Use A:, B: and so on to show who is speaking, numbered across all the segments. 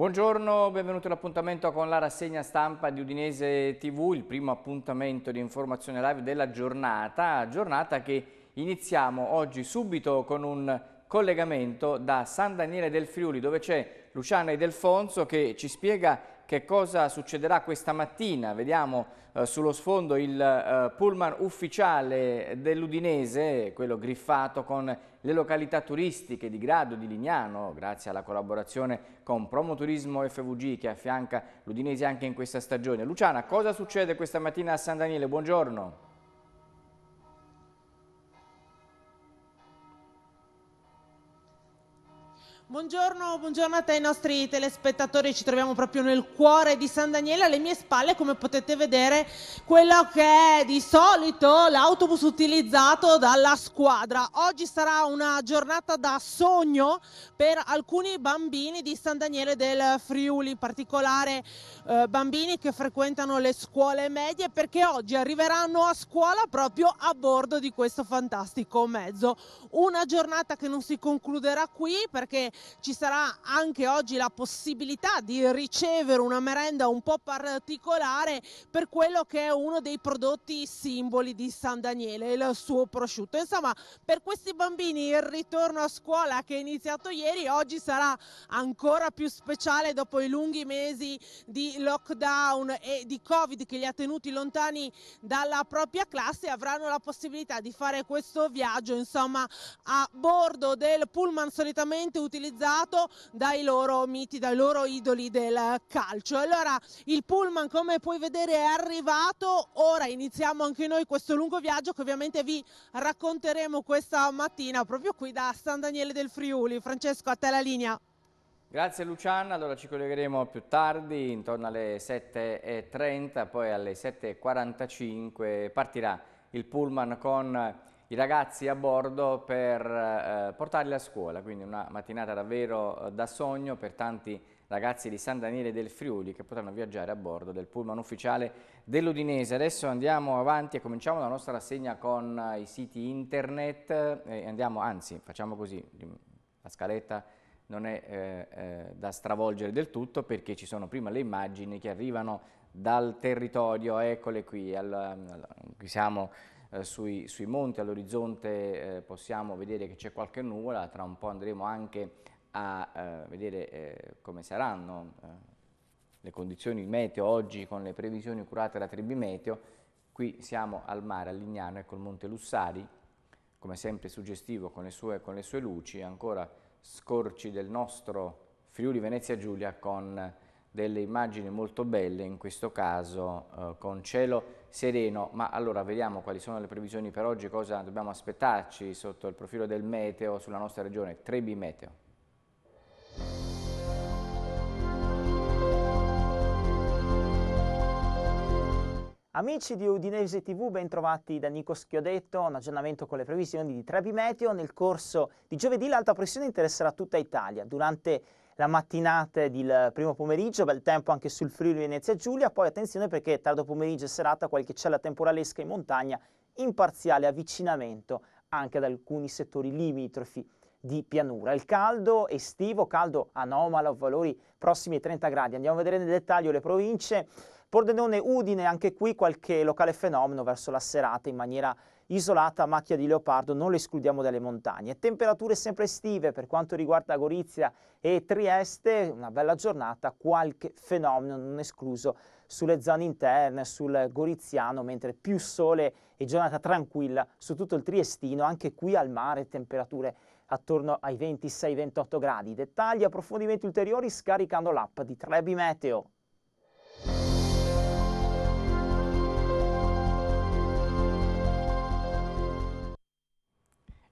A: Buongiorno, benvenuti all'appuntamento con la rassegna stampa di Udinese TV, il primo appuntamento di informazione live della giornata, giornata che iniziamo oggi subito con un collegamento da San Daniele del Friuli dove c'è Luciana Edelfonso che ci spiega che cosa succederà questa mattina. Vediamo eh, sullo sfondo il eh, pullman ufficiale dell'Udinese, quello griffato con le località turistiche di Grado di Lignano, grazie alla collaborazione con Promoturismo FVG che affianca l'Udinese anche in questa stagione. Luciana, cosa succede questa mattina a San Daniele? Buongiorno.
B: Buongiorno, buongiorno, a te i nostri telespettatori, ci troviamo proprio nel cuore di San Daniele, alle mie spalle come potete vedere quello che è di solito l'autobus utilizzato dalla squadra. Oggi sarà una giornata da sogno per alcuni bambini di San Daniele del Friuli, in particolare eh, bambini che frequentano le scuole medie perché oggi arriveranno a scuola proprio a bordo di questo fantastico mezzo. Una giornata che non si concluderà qui perché ci sarà anche oggi la possibilità di ricevere una merenda un po' particolare per quello che è uno dei prodotti simboli di San Daniele, il suo prosciutto. Insomma, per questi bambini il ritorno a scuola che è iniziato ieri, oggi sarà ancora più speciale dopo i lunghi mesi di lockdown e di Covid che li ha tenuti lontani dalla propria classe, avranno la possibilità di fare questo viaggio, insomma, a bordo del pullman solitamente utilizzato sponsorizzato dai loro miti, dai loro idoli del calcio. Allora il pullman come puoi vedere è arrivato, ora iniziamo anche noi questo lungo viaggio che ovviamente vi racconteremo questa mattina proprio qui da San Daniele del Friuli. Francesco a te la linea.
A: Grazie Luciana, allora ci collegheremo più tardi, intorno alle 7.30, poi alle 7.45 partirà il pullman con i ragazzi a bordo per eh, portarli a scuola, quindi una mattinata davvero eh, da sogno per tanti ragazzi di San Daniele del Friuli che potranno viaggiare a bordo del pullman ufficiale dell'Udinese. Adesso andiamo avanti e cominciamo la nostra rassegna con eh, i siti internet eh, andiamo, anzi facciamo così, la scaletta non è eh, eh, da stravolgere del tutto perché ci sono prima le immagini che arrivano dal territorio, eccole qui, al, al, qui siamo eh, sui, sui, monti, all'orizzonte eh, possiamo vedere che c'è qualche nuvola, tra un po' andremo anche a eh, vedere eh, come saranno eh, le condizioni meteo oggi con le previsioni curate da Trebi Meteo. Qui siamo al mare, a Lignano, ecco il Monte Lussari, come sempre suggestivo con le sue, con le sue luci, ancora scorci del nostro Friuli Venezia Giulia con delle immagini molto belle, in questo caso eh, con cielo sereno, ma allora vediamo quali sono le previsioni per oggi, cosa dobbiamo aspettarci sotto il profilo del meteo sulla nostra regione, 3 Meteo.
C: Amici di Udinese TV, bentrovati da Nico Schiodetto, un aggiornamento con le previsioni di Trebi Meteo. Nel corso di giovedì l'alta pressione interesserà tutta Italia. Durante la mattinata ed primo pomeriggio, bel tempo anche sul Friuli Venezia Giulia, poi attenzione perché tardo pomeriggio e serata qualche cella temporalesca in montagna in parziale avvicinamento anche ad alcuni settori limitrofi di pianura. Il caldo estivo, caldo anomalo, valori prossimi ai 30 gradi. Andiamo a vedere nel dettaglio le province. Pordenone, Udine, anche qui qualche locale fenomeno verso la serata in maniera isolata macchia di leopardo non la escludiamo dalle montagne. Temperature sempre estive per quanto riguarda Gorizia e Trieste, una bella giornata, qualche fenomeno non escluso sulle zone interne, sul Goriziano, mentre più sole e giornata tranquilla su tutto il Triestino, anche qui al mare temperature attorno ai 26-28 gradi. Dettagli e approfondimenti ulteriori scaricando l'app di Trebi Meteo.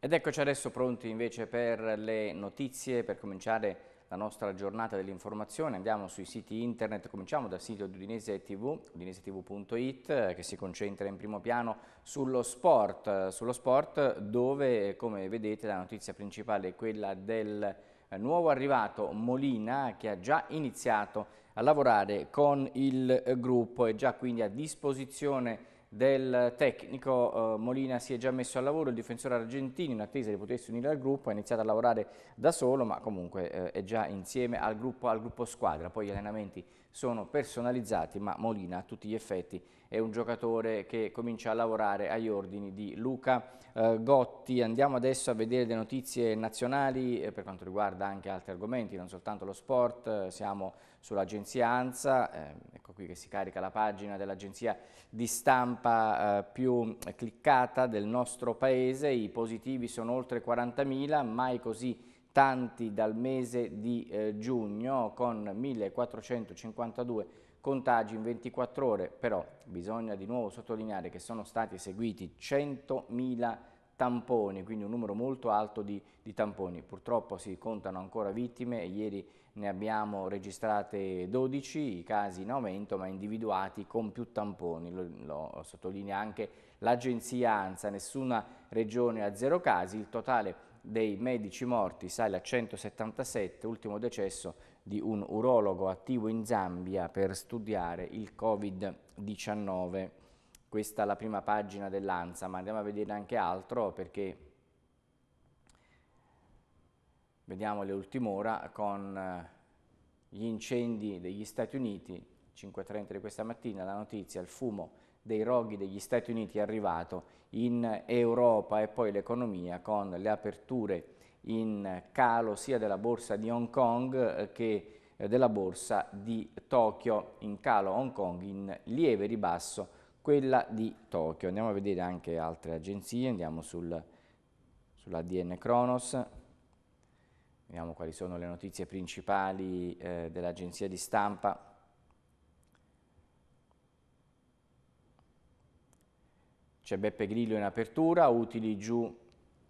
A: Ed eccoci adesso pronti invece per le notizie, per cominciare la nostra giornata dell'informazione. Andiamo sui siti internet, cominciamo dal sito di Udinese TV, udinesetv.it, che si concentra in primo piano sullo sport, sullo sport dove, come vedete, la notizia principale è quella del nuovo arrivato Molina che ha già iniziato a lavorare con il gruppo e già quindi a disposizione del tecnico eh, Molina si è già messo al lavoro, il difensore argentino in attesa di potersi unire al gruppo ha iniziato a lavorare da solo ma comunque eh, è già insieme al gruppo, al gruppo, squadra, poi gli allenamenti sono personalizzati ma Molina a tutti gli effetti è un giocatore che comincia a lavorare agli ordini di Luca eh, Gotti. Andiamo adesso a vedere le notizie nazionali eh, per quanto riguarda anche altri argomenti, non soltanto lo sport, siamo sull'agenzia ANSA, eh, ecco qui che si carica la pagina dell'agenzia di stampa eh, più cliccata del nostro paese, i positivi sono oltre 40.000, mai così tanti dal mese di eh, giugno con 1452 contagi in 24 ore, però bisogna di nuovo sottolineare che sono stati eseguiti 100.000 tamponi, quindi un numero molto alto di, di tamponi. Purtroppo si contano ancora vittime, ieri ne abbiamo registrate 12, i casi in aumento ma individuati con più tamponi, lo, lo sottolinea anche l'agenzia ANSA, nessuna regione ha zero casi, il totale dei medici morti sale a 177, ultimo decesso di un urologo attivo in Zambia per studiare il Covid-19. Questa è la prima pagina dell'ANSA, ma andiamo a vedere anche altro perché vediamo le ultime ora con eh, gli incendi degli Stati Uniti, 5.30 di questa mattina la notizia, il fumo dei roghi degli Stati Uniti è arrivato in Europa e poi l'economia con le aperture in calo sia della borsa di Hong Kong eh, che eh, della borsa di Tokyo, in calo Hong Kong in lieve ribasso quella di Tokyo. Andiamo a vedere anche altre agenzie, andiamo sul, sull'ADN Kronos, Vediamo quali sono le notizie principali eh, dell'agenzia di stampa. C'è Beppe Grillo in apertura, utili giù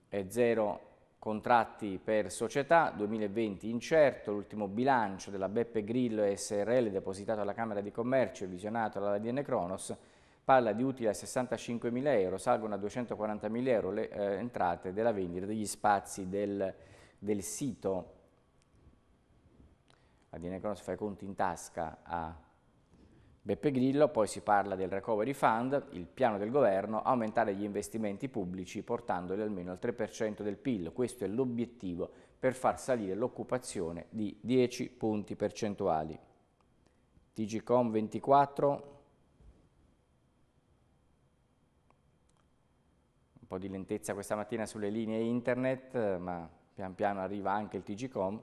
A: e zero contratti per società, 2020 incerto, l'ultimo bilancio della Beppe Grillo SRL depositato alla Camera di Commercio e visionato dalla DN Cronos parla di utili a 65.000 euro, salgono a 240.000 euro le eh, entrate della vendita degli spazi del del sito, la Dinecronos fa i conti in tasca a Beppe Grillo, poi si parla del Recovery Fund, il piano del governo, aumentare gli investimenti pubblici portandoli almeno al 3% del PIL, questo è l'obiettivo per far salire l'occupazione di 10 punti percentuali. TGCOM 24, un po' di lentezza questa mattina sulle linee internet, ma pian piano arriva anche il TGCOM,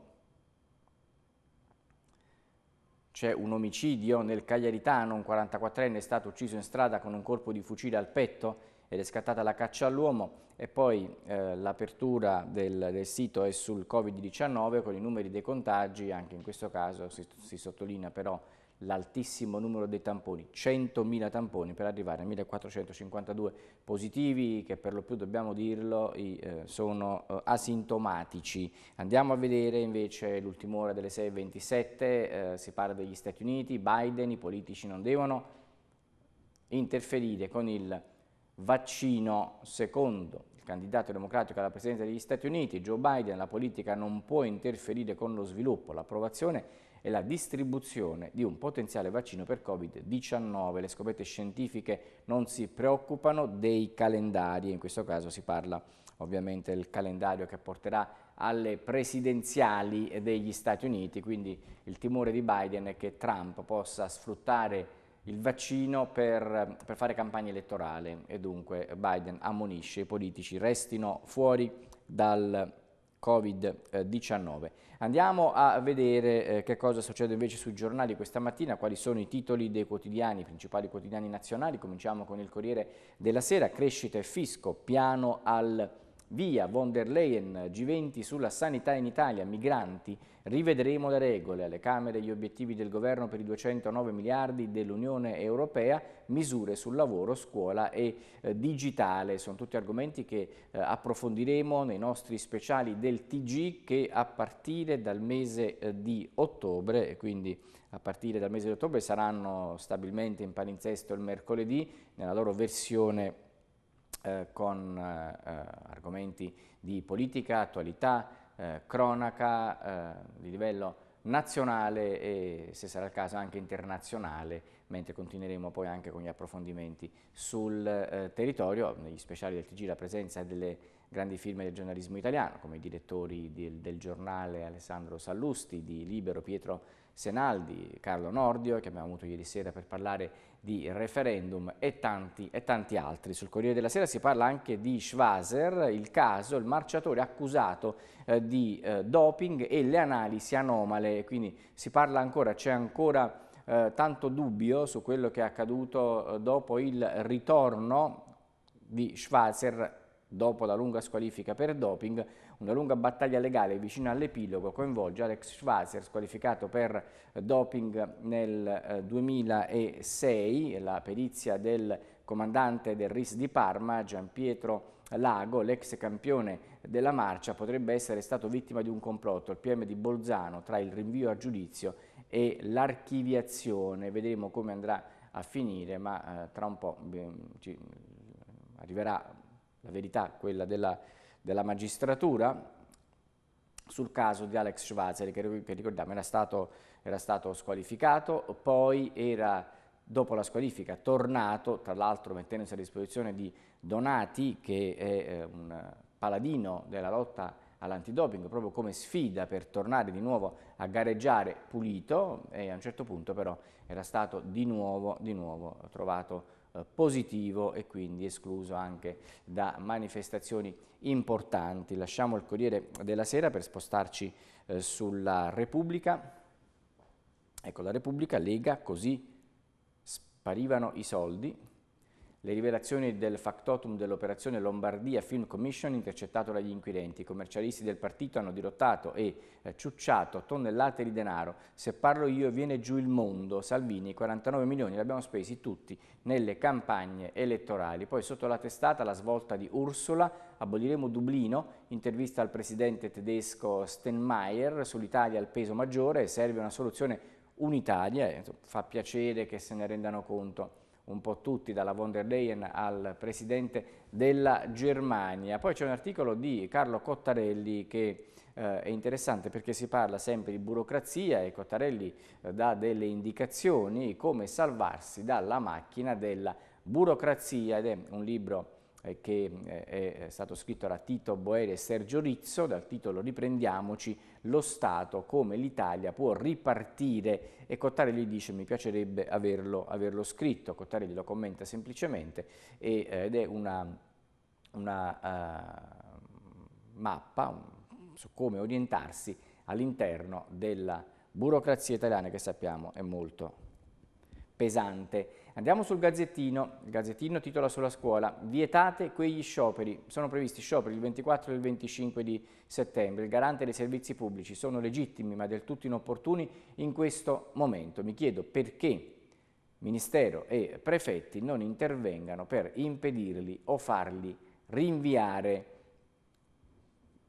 A: c'è un omicidio nel Cagliaritano, un 44enne è stato ucciso in strada con un colpo di fucile al petto ed è scattata la caccia all'uomo e poi eh, l'apertura del, del, sito è sul Covid-19 con i numeri dei contagi, anche in questo caso si, si sottolinea però l'altissimo numero dei tamponi, 100.000 tamponi per arrivare a 1.452 positivi che per lo più dobbiamo dirlo eh, sono eh, asintomatici. Andiamo a vedere invece l'ultima ora delle 6.27, eh, si parla degli Stati Uniti, Biden, i politici non devono interferire con il vaccino secondo il candidato democratico alla presidenza degli Stati Uniti, Joe Biden, la politica non può interferire con lo sviluppo, l'approvazione e la distribuzione di un potenziale vaccino per Covid-19. Le scoperte scientifiche non si preoccupano dei calendari, in questo caso si parla ovviamente del calendario che porterà alle presidenziali degli Stati Uniti, quindi il timore di Biden è che Trump possa sfruttare il vaccino per, per, fare campagna elettorale e dunque Biden ammonisce i politici restino fuori dal Covid-19. Andiamo a vedere eh, che cosa succede invece sui giornali questa mattina, quali sono i titoli dei quotidiani, i principali quotidiani nazionali. Cominciamo con il Corriere della Sera, crescita e fisco, piano al Via von der Leyen, G20 sulla sanità in Italia, migranti, rivedremo le regole alle Camere e gli obiettivi del governo per i 209 miliardi dell'Unione Europea, misure sul lavoro, scuola e eh, digitale. Sono tutti argomenti che eh, approfondiremo nei nostri speciali del TG che a partire dal mese eh, di ottobre, e quindi a partire dal mese di ottobre saranno stabilmente in palinsesto il mercoledì nella loro versione eh, con eh, eh, argomenti di politica, attualità, eh, cronaca di livello nazionale e se sarà il caso anche internazionale, mentre continueremo poi anche con gli approfondimenti sul eh, territorio, negli speciali del TG la presenza delle grandi firme del giornalismo italiano, come i direttori del, del giornale Alessandro Sallusti, di Libero Pietro Senaldi, Carlo Nordio, che abbiamo avuto ieri sera per parlare di referendum e tanti, e tanti altri. Sul Corriere della Sera si parla anche di Schwaser, il caso, il marciatore accusato eh, di eh, doping e le analisi anomale, quindi si parla ancora, c'è ancora eh, tanto dubbio su quello che è accaduto eh, dopo il ritorno di Schwaser dopo la lunga squalifica per doping una lunga battaglia legale vicino all'epilogo coinvolge Alex Schwazer, squalificato per eh, doping nel 2006, eh, la perizia del comandante del RIS di Parma, Gian Pietro Lago, l'ex campione della marcia, potrebbe essere stato vittima di un complotto, il PM di Bolzano, tra il rinvio a giudizio e l'archiviazione. Vedremo come andrà a finire, ma eh, tra un po' beh, ci, arriverà la verità, quella della della magistratura sul caso di Alex Schwazeri che, che ricordiamo era stato, era stato squalificato, poi era dopo la squalifica tornato, tra l'altro mettendosi a disposizione di Donati che è eh, un paladino della lotta all'antidoping proprio come sfida per tornare di nuovo a gareggiare pulito e a un certo punto però era stato di nuovo, di nuovo trovato eh, positivo e quindi escluso anche da manifestazioni importanti. Lasciamo il Corriere della Sera per spostarci eh, sulla Repubblica. Ecco, la Repubblica lega così sparivano i soldi, le rivelazioni del factotum dell'operazione Lombardia Film Commission intercettato dagli inquirenti. I commercialisti del partito hanno dirottato e eh, ciucciato tonnellate di denaro. Se parlo io viene giù il mondo. Salvini, 49 milioni, li abbiamo spesi tutti nelle campagne elettorali. Poi sotto la testata la svolta di Ursula, aboliremo Dublino, intervista al presidente tedesco Stenmeier sull'Italia al peso maggiore, serve una soluzione unitaria, fa piacere che se ne rendano conto un po' tutti, dalla von der Leyen al Presidente della Germania. Poi c'è un articolo di Carlo Cottarelli che eh, è interessante perché si parla sempre di burocrazia e Cottarelli eh, dà delle indicazioni come salvarsi dalla macchina della burocrazia ed è un libro eh, che eh, è stato scritto da Tito Boeri e Sergio Rizzo, dal titolo Riprendiamoci, lo Stato, come l'Italia può ripartire e Cottarelli dice mi piacerebbe averlo, averlo scritto, Cottarelli lo commenta semplicemente eh, ed è una, una uh, mappa su come orientarsi all'interno della burocrazia italiana che sappiamo è molto pesante. Andiamo sul gazzettino, il gazzettino titola sulla scuola, vietate quegli scioperi, sono previsti scioperi il 24 e il 25 di settembre, il garante dei servizi pubblici sono legittimi ma del tutto inopportuni in questo momento. Mi chiedo perché Ministero e prefetti non intervengano per impedirli o farli rinviare.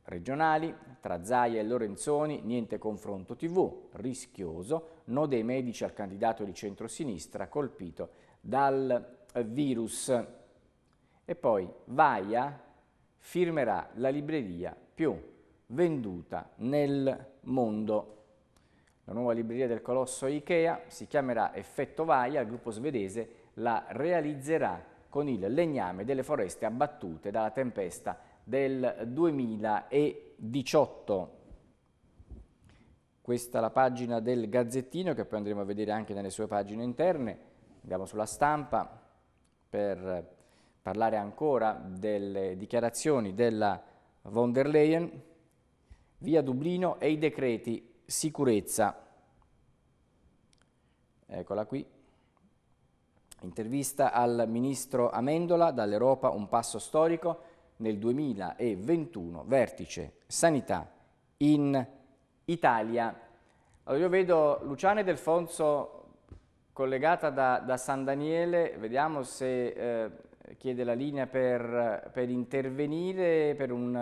A: Regionali, tra Zaia e Lorenzoni, niente confronto TV, rischioso, no dei medici al candidato di centrosinistra colpito dal virus. E poi Vaia firmerà la libreria più venduta nel mondo. La nuova libreria del colosso Ikea si chiamerà Effetto Vaia, il gruppo svedese la realizzerà con il legname delle foreste abbattute dalla tempesta del 2018. Questa è la pagina del Gazzettino che poi andremo a vedere anche nelle sue pagine interne. Andiamo sulla stampa per parlare ancora delle dichiarazioni della von der Leyen, via Dublino e i decreti sicurezza. Eccola qui. Intervista al ministro Amendola dall'Europa un passo storico nel 2021, vertice sanità in Italia. Allora io vedo Luciana Delfonso collegata da, da, San Daniele, vediamo se eh, chiede la linea per, per intervenire per un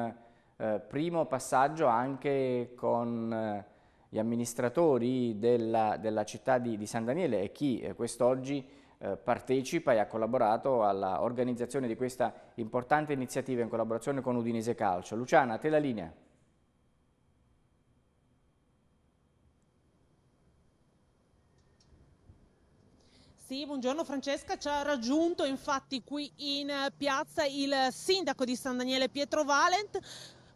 A: eh, primo passaggio anche con eh, gli amministratori della, della città di, di, San Daniele e chi eh, quest'oggi eh, partecipa e ha collaborato all'organizzazione di questa importante iniziativa in collaborazione con Udinese Calcio. Luciana, a te la linea.
B: Sì, buongiorno Francesca, ci ha raggiunto infatti qui in piazza il sindaco di San Daniele Pietro Valent.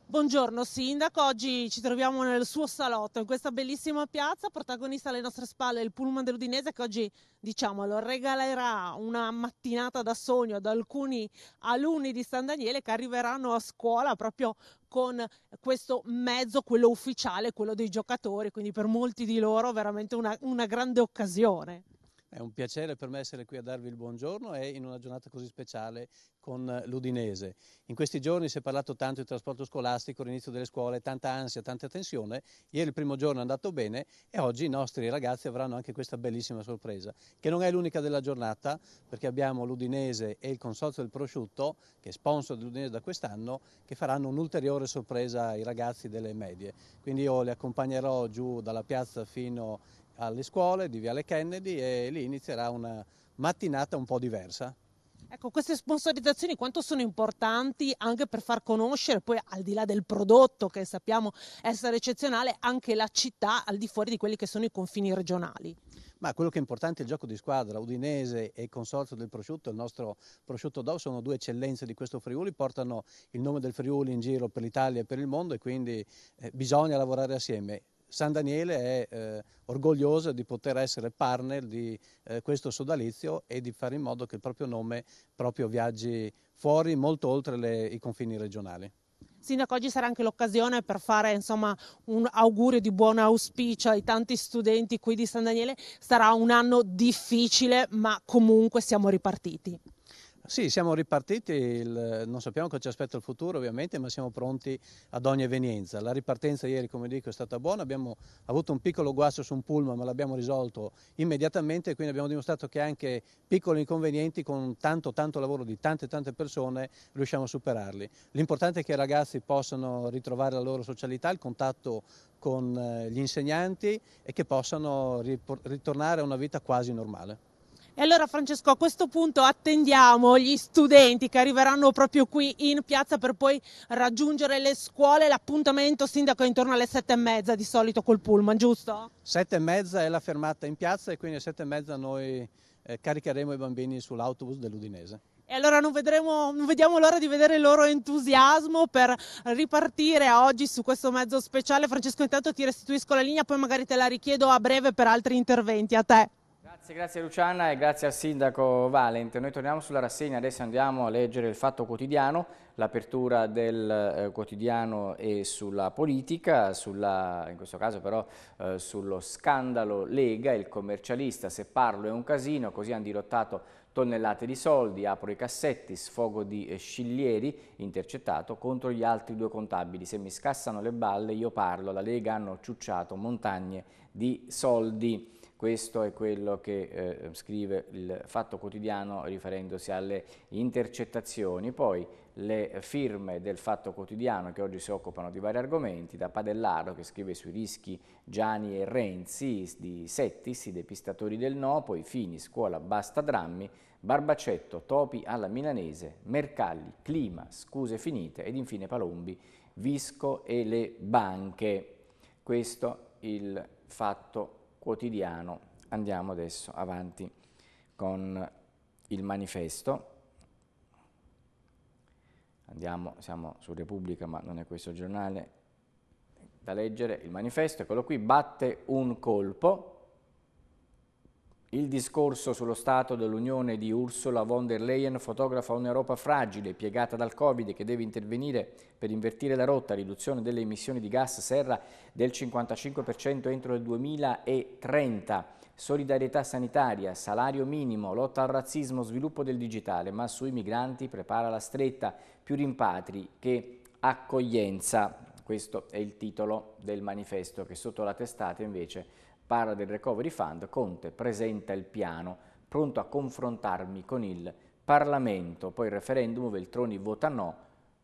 B: Buongiorno Sindaco, oggi ci troviamo nel suo salotto, in questa bellissima piazza, protagonista alle nostre spalle il pullman dell'Udinese che oggi, lo regalerà una mattinata da sogno ad alcuni alunni di San Daniele che arriveranno a scuola proprio con questo mezzo, quello ufficiale, quello dei giocatori, quindi per molti di loro veramente una, una grande occasione.
D: È un piacere per me essere qui a darvi il buongiorno e in una giornata così speciale con l'Udinese. In questi giorni si è parlato tanto di trasporto scolastico, l'inizio delle scuole, tanta ansia, tanta tensione. Ieri il primo giorno è andato bene e oggi i nostri ragazzi avranno anche questa bellissima sorpresa, che non è l'unica della giornata, perché abbiamo l'Udinese e il Consorzio del Prosciutto, che è sponsor dell'Udinese da quest'anno, che faranno un'ulteriore sorpresa ai ragazzi delle medie. Quindi io li accompagnerò giù dalla piazza fino a alle scuole di Viale Kennedy e lì inizierà una mattinata un po' diversa.
B: Ecco, queste sponsorizzazioni quanto sono importanti anche per far conoscere poi al di là del prodotto che sappiamo essere eccezionale anche la città al di fuori di quelli che sono i confini regionali?
D: Ma quello che è importante è il gioco di squadra, Udinese e Consorzio del Prosciutto, il nostro prosciutto DOV sono due eccellenze di questo Friuli, portano il nome del Friuli in giro per l'Italia e per il mondo e quindi eh, bisogna lavorare assieme. San Daniele è eh, orgogliosa di poter essere partner di eh, questo sodalizio e di fare in modo che il proprio nome proprio viaggi fuori, molto oltre le, i confini regionali.
B: Sindaco, oggi sarà anche l'occasione per fare insomma, un augurio di buon auspicio ai tanti studenti qui di San Daniele. Sarà un anno difficile, ma comunque siamo ripartiti.
D: Sì, siamo ripartiti, il, non sappiamo cosa ci aspetta il futuro ovviamente, ma siamo pronti ad ogni evenienza. La ripartenza ieri, come dico, è stata buona, abbiamo avuto un piccolo guasto su un pullman, ma l'abbiamo risolto immediatamente, quindi abbiamo dimostrato che anche piccoli inconvenienti con tanto tanto lavoro di tante tante persone riusciamo a superarli. L'importante è che i ragazzi possano ritrovare la loro socialità, il contatto con eh, gli insegnanti e che possano ritornare a una vita quasi normale.
B: E allora Francesco, a questo punto attendiamo gli studenti che arriveranno proprio qui in piazza per poi raggiungere le scuole. L'appuntamento sindaco è intorno alle sette e mezza di solito col pullman, giusto?
D: Sette e mezza è la fermata in piazza e quindi alle sette e mezza noi eh, caricheremo i bambini sull'autobus dell'Udinese.
B: E allora non, vedremo, non vediamo l'ora di vedere il loro entusiasmo per ripartire oggi su questo mezzo speciale. Francesco, intanto ti restituisco la linea, poi magari te la richiedo a breve per altri interventi. A te.
A: Grazie, grazie Luciana e grazie al sindaco Valent. Noi torniamo sulla rassegna, adesso andiamo a leggere il Fatto Quotidiano, l'apertura del eh, quotidiano e sulla politica, sulla, in questo caso però eh, sullo scandalo Lega, il commercialista, se parlo è un casino, così hanno dirottato tonnellate di soldi, apro i cassetti, sfogo di eh, Sciglieri, intercettato, contro gli altri due contabili. Se mi scassano le balle io parlo, la Lega hanno ciucciato montagne di soldi. Questo è quello che eh, scrive il Fatto Quotidiano riferendosi alle intercettazioni. Poi le firme del Fatto Quotidiano che oggi si occupano di vari argomenti, da Padellaro che scrive sui rischi Gianni e Renzi, di Settis, i depistatori del no, poi Fini, scuola, basta drammi, Barbacetto, topi alla milanese, Mercalli, clima, scuse finite ed infine Palombi, Visco e le banche. Questo il fatto Quotidiano quotidiano. Andiamo adesso avanti con il manifesto. Andiamo, siamo su Repubblica, ma non è questo il giornale da leggere. Il manifesto, eccolo qui, batte un colpo il discorso sullo stato dell'Unione di Ursula von der Leyen fotografa un'Europa fragile, piegata dal Covid, che deve intervenire per invertire la rotta, riduzione delle emissioni di gas serra del 55% entro il 2030, solidarietà sanitaria, salario minimo, lotta al razzismo, sviluppo del digitale, ma sui migranti prepara la stretta, più rimpatri che accoglienza. Questo è il titolo del manifesto che sotto la testata invece parla del Recovery Fund, Conte presenta il piano, pronto a confrontarmi con il Parlamento, poi il referendum, Veltroni vota no,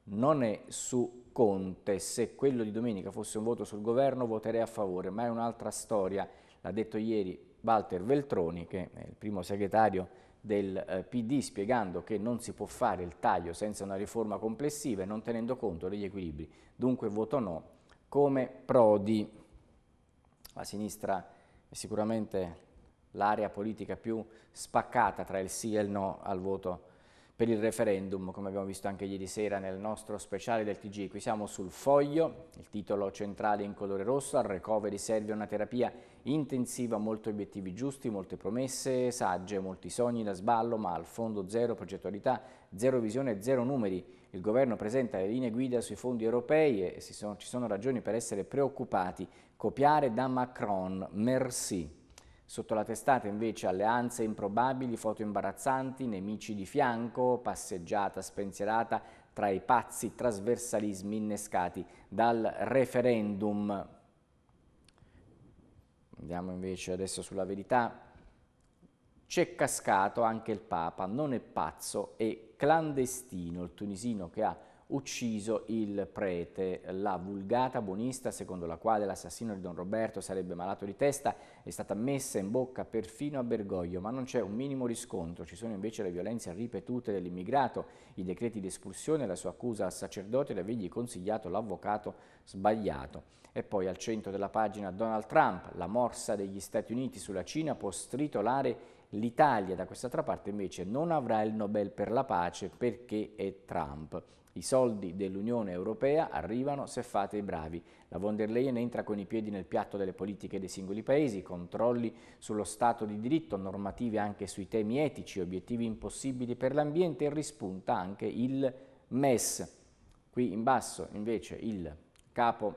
A: non è su Conte, se quello di domenica fosse un voto sul governo voterei a favore, ma è un'altra storia, l'ha detto ieri Walter Veltroni, che è il primo segretario del eh, PD, spiegando che non si può fare il taglio senza una riforma complessiva e non tenendo conto degli equilibri, dunque voto no, come Prodi, la sinistra è sicuramente l'area politica più spaccata tra il sì e il no al voto per il referendum, come abbiamo visto anche ieri sera nel nostro speciale del TG. Qui siamo sul foglio, il titolo centrale in colore rosso, al recovery serve una terapia intensiva, molti obiettivi giusti, molte promesse sagge, molti sogni da sballo, ma al fondo zero progettualità, zero visione, zero numeri. Il governo presenta le linee guida sui fondi europei e sono, ci sono ragioni per essere preoccupati copiare da Macron, merci. Sotto la testata invece alleanze improbabili, foto imbarazzanti, nemici di fianco, passeggiata spensierata tra i pazzi trasversalismi innescati dal referendum. Andiamo invece adesso sulla verità. C'è cascato anche il Papa, non è pazzo, è clandestino il tunisino che ha ucciso il prete. La vulgata buonista, secondo la quale l'assassino di Don Roberto sarebbe malato di testa, è stata messa in bocca perfino a Bergoglio, ma non c'è un minimo riscontro. Ci sono invece le violenze ripetute dell'immigrato, i decreti di espulsione, la sua accusa al sacerdote di avergli consigliato l'avvocato sbagliato. E poi al centro della pagina Donald Trump, la morsa degli Stati Uniti sulla Cina può stritolare l'Italia, da quest'altra parte invece non avrà il Nobel per la pace perché è Trump. I soldi dell'Unione Europea arrivano se fate i bravi. La von der Leyen entra con i piedi nel piatto delle politiche dei singoli paesi, controlli sullo Stato di diritto, normative anche sui temi etici, obiettivi impossibili per l'ambiente e rispunta anche il MES. Qui in basso invece il capo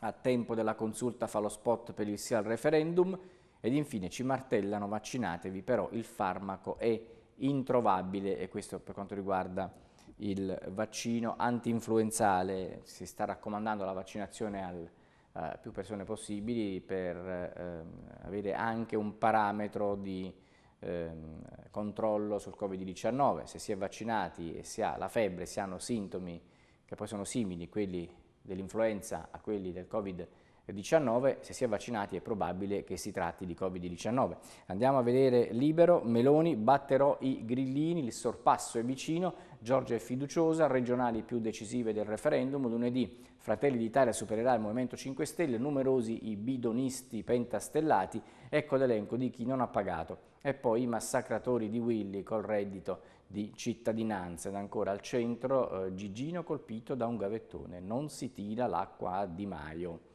A: a tempo della consulta fa lo spot per il sì al referendum ed infine ci martellano vaccinatevi, però il farmaco è introvabile e questo per quanto riguarda il vaccino anti-influenzale, si sta raccomandando la vaccinazione al eh, più persone possibili per eh, avere anche un parametro di ehm, controllo sul Covid-19. Se si è vaccinati e si ha la febbre, si hanno sintomi che poi sono simili, quelli dell'influenza a quelli del Covid-19, 19, se si è vaccinati è probabile che si tratti di Covid-19. Andiamo a vedere Libero, Meloni, batterò i grillini, il sorpasso è vicino, Giorgia è fiduciosa, regionali più decisive del referendum, lunedì Fratelli d'Italia supererà il Movimento 5 Stelle, numerosi i bidonisti pentastellati, ecco l'elenco di chi non ha pagato. E poi i massacratori di Willy col reddito di cittadinanza ed ancora al centro eh, Gigino colpito da un gavettone, non si tira l'acqua a Di Maio.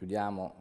A: Chiudiamo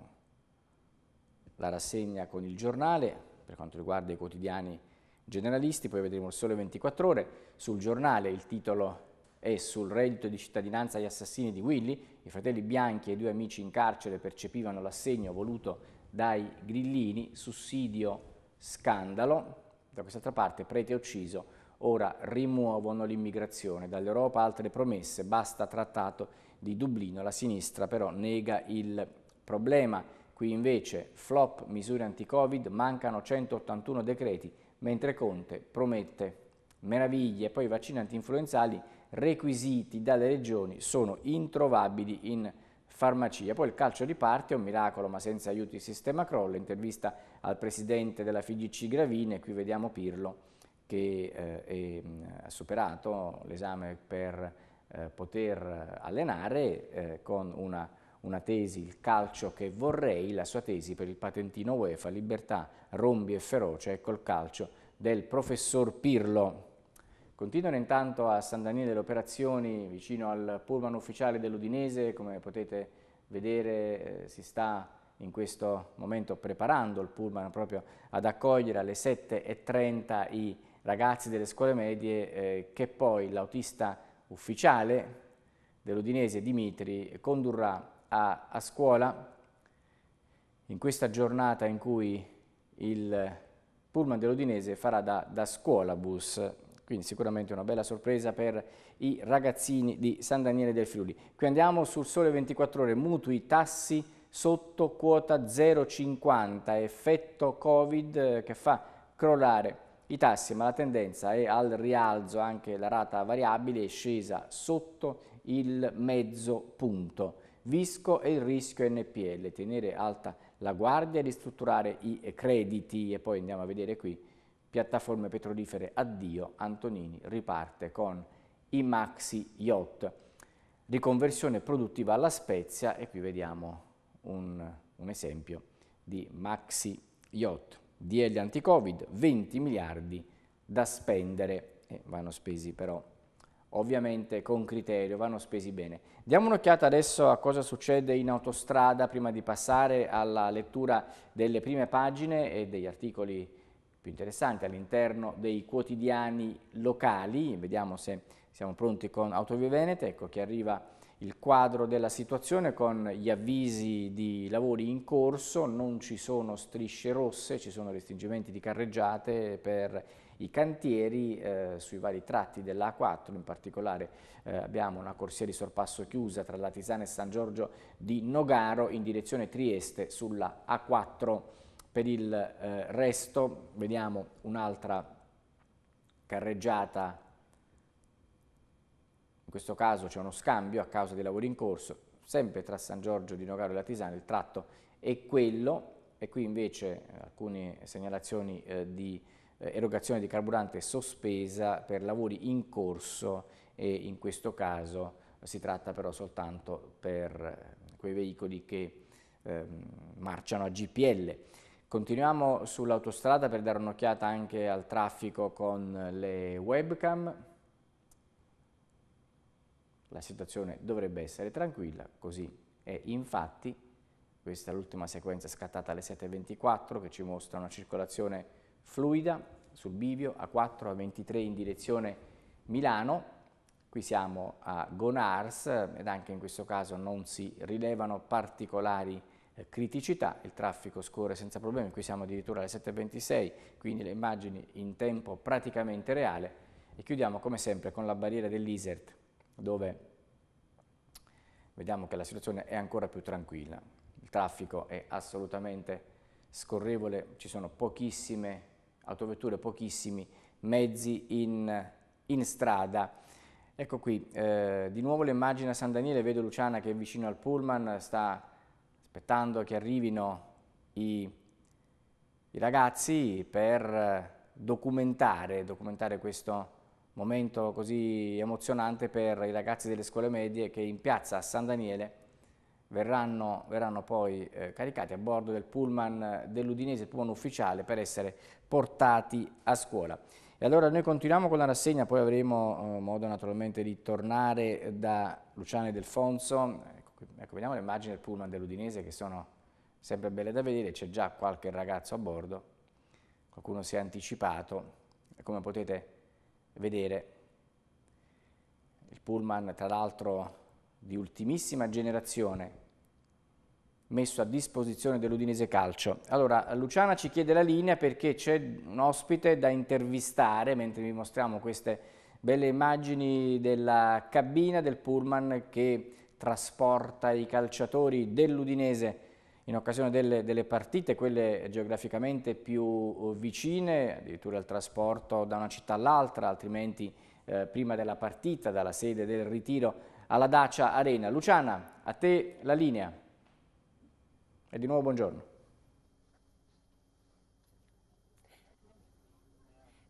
A: la rassegna con il giornale, per quanto riguarda i quotidiani generalisti, poi vedremo il sole 24 ore. Sul giornale il titolo è sul reddito di cittadinanza agli assassini di Willy, i fratelli Bianchi e i due amici in carcere percepivano l'assegno voluto dai grillini, sussidio scandalo, da quest'altra parte prete ucciso, ora rimuovono l'immigrazione, dall'Europa altre promesse, basta trattato di Dublino, la sinistra però nega il Problema qui invece flop misure anti-covid, mancano 181 decreti, mentre Conte promette meraviglie, poi i vaccini anti-influenzali requisiti dalle regioni sono introvabili in farmacia. Poi il calcio riparte, è un miracolo ma senza aiuti il sistema crolla, intervista al presidente della FIGC Gravine, qui vediamo Pirlo che eh, è, mm, ha superato l'esame per eh, poter allenare eh, con una una tesi, il calcio che vorrei, la sua tesi per il patentino UEFA, libertà, rombi e feroce, ecco il calcio del professor Pirlo. Continuano intanto a San Daniele le operazioni vicino al pullman ufficiale dell'Udinese, come potete vedere eh, si sta in questo momento preparando il pullman proprio ad accogliere alle 7.30 i ragazzi delle scuole medie eh, che poi l'autista ufficiale dell'Udinese Dimitri condurrà a, a scuola, in questa giornata in cui il pullman dell'Odinese farà da, da scuola bus, quindi sicuramente una bella sorpresa per i ragazzini di San Daniele del Friuli. Qui andiamo sul sole 24 ore, mutui, tassi sotto quota 0,50, effetto Covid eh, che fa crollare i tassi, ma la tendenza è al rialzo, anche la rata variabile è scesa sotto il mezzo punto. Visco e il rischio NPL, tenere alta la guardia, e ristrutturare i crediti e poi andiamo a vedere qui piattaforme petrolifere addio, Antonini riparte con i maxi yacht, riconversione produttiva alla Spezia e qui vediamo un, un esempio di maxi yacht, DL anti-covid, 20 miliardi da spendere, eh, vanno spesi però ovviamente con criterio, vanno spesi bene. Diamo un'occhiata adesso a cosa succede in autostrada prima di passare alla lettura delle prime pagine e degli articoli più interessanti all'interno dei quotidiani locali. Vediamo se siamo pronti con Autovio Venete, ecco che arriva il quadro della situazione con gli avvisi di lavori in corso, non ci sono strisce rosse, ci sono restringimenti di carreggiate per i cantieri eh, sui vari tratti della A4, in particolare eh, abbiamo una corsia di sorpasso chiusa tra Latisana e San Giorgio di Nogaro in direzione Trieste sulla A4. Per il eh, resto vediamo un'altra carreggiata, in questo caso c'è uno scambio a causa dei lavori in corso, sempre tra San Giorgio di Nogaro e Latisana, il tratto è quello e qui invece alcune segnalazioni eh, di eh, erogazione di carburante sospesa per lavori in corso e in questo caso si tratta però soltanto per eh, quei veicoli che ehm, marciano a GPL. Continuiamo sull'autostrada per dare un'occhiata anche al traffico con le webcam. La situazione dovrebbe essere tranquilla, così è infatti. Questa è l'ultima sequenza scattata alle 7.24 che ci mostra una circolazione fluida sul bivio A4 a 23 in direzione Milano. Qui siamo a Gonars ed anche in questo caso non si rilevano particolari eh, criticità, il traffico scorre senza problemi, qui siamo addirittura alle 7.26, quindi le immagini in tempo praticamente reale e chiudiamo come sempre con la barriera dell'Isert dove vediamo che la situazione è ancora più tranquilla, il traffico è assolutamente scorrevole, ci sono pochissime autovetture pochissimi, mezzi in, in strada. Ecco qui, eh, di nuovo l'immagine a San Daniele, vedo Luciana che è vicino al pullman, sta aspettando che arrivino i, i ragazzi per documentare, documentare questo momento così emozionante per i ragazzi delle scuole medie che in piazza a San Daniele verranno, verranno poi eh, caricati a bordo del pullman eh, dell'Udinese, il pullman ufficiale, per essere portati a scuola. E allora noi continuiamo con la rassegna, poi avremo eh, modo naturalmente di tornare da Luciano Delfonso. Ecco, ecco vediamo le immagini del pullman dell'Udinese che sono sempre belle da vedere, c'è già qualche ragazzo a bordo, qualcuno si è anticipato, e come potete vedere il pullman tra l'altro di ultimissima generazione messo a disposizione dell'Udinese Calcio. Allora, Luciana ci chiede la linea perché c'è un ospite da intervistare mentre vi mostriamo queste belle immagini della cabina del pullman che trasporta i calciatori dell'Udinese in occasione delle, delle, partite, quelle geograficamente più uh, vicine, addirittura il trasporto da una città all'altra, altrimenti eh, prima della partita, dalla sede del ritiro alla Dacia Arena. Luciana, a te la linea. E di nuovo buongiorno.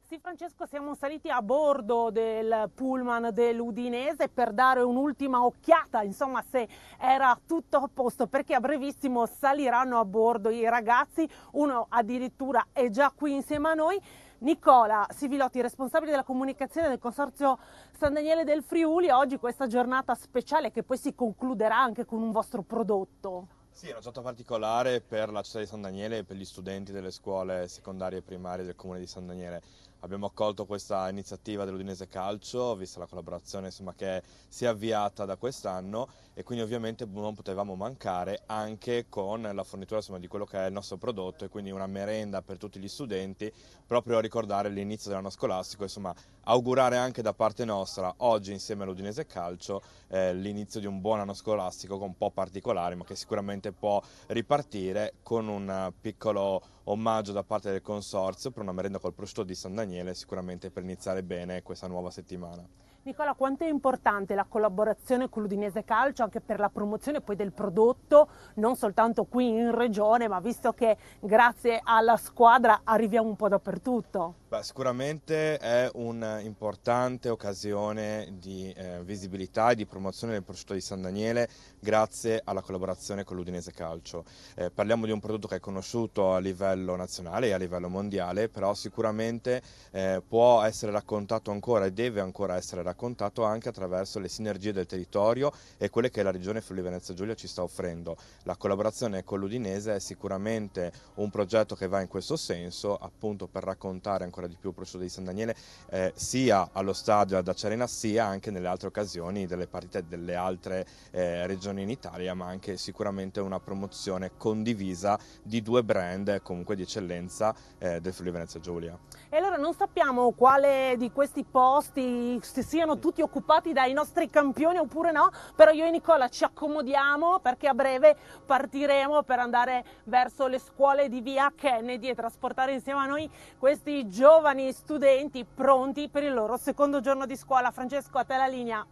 B: Sì Francesco, siamo saliti a bordo del pullman dell'Udinese per dare un'ultima occhiata, insomma, se era tutto a posto, perché a brevissimo saliranno a bordo i ragazzi, uno addirittura è già qui insieme a noi. Nicola Sivilotti, responsabile della comunicazione del Consorzio San Daniele del Friuli, oggi questa giornata speciale che poi si concluderà anche con un vostro prodotto.
E: Sì, è una giornata particolare per la città di San Daniele e per gli studenti delle scuole secondarie e primarie del comune di San Daniele. Abbiamo accolto questa iniziativa dell'Udinese Calcio, vista la collaborazione insomma, che si è avviata da quest'anno e quindi ovviamente non potevamo mancare anche con la fornitura insomma, di quello che è il nostro prodotto e quindi una merenda per tutti gli studenti proprio a ricordare l'inizio dell'anno scolastico, insomma augurare anche da parte nostra oggi insieme all'Udinese Calcio eh, l'inizio di un buon anno scolastico un po' particolare ma che sicuramente può ripartire con un piccolo omaggio da parte del Consorzio per una merenda col prosciutto di San Daniele, sicuramente per iniziare bene questa nuova settimana.
B: Nicola, quanto è importante la collaborazione con l'Udinese Calcio anche per la promozione poi del prodotto, non soltanto qui in regione, ma visto che grazie alla squadra arriviamo un po' dappertutto?
E: Beh, sicuramente è un'importante occasione di eh, visibilità e di promozione del prosciutto di San Daniele grazie alla collaborazione con l'Udinese Calcio. Eh, parliamo di un prodotto che è conosciuto a livello nazionale e a livello mondiale, però sicuramente eh, può essere raccontato ancora e deve ancora essere raccontato anche attraverso le sinergie del territorio e quelle che la regione Friuli Venezia Giulia ci sta offrendo. La collaborazione con l'Udinese è sicuramente un progetto che va in questo senso, appunto per raccontare ancora ancora di più il professor di San Daniele eh, sia allo stadio ad Acerena sia anche nelle altre occasioni delle partite delle altre eh, regioni in Italia ma anche sicuramente una promozione condivisa di due brand comunque di eccellenza eh, del Friuli Venezia Giulia.
B: E allora non sappiamo quale di questi posti siano tutti occupati dai nostri campioni oppure no, però io e Nicola ci accomodiamo perché a breve partiremo per andare verso le scuole di via Kennedy e trasportare insieme a noi questi giovani studenti pronti per il loro secondo giorno di scuola. Francesco, a te la linea.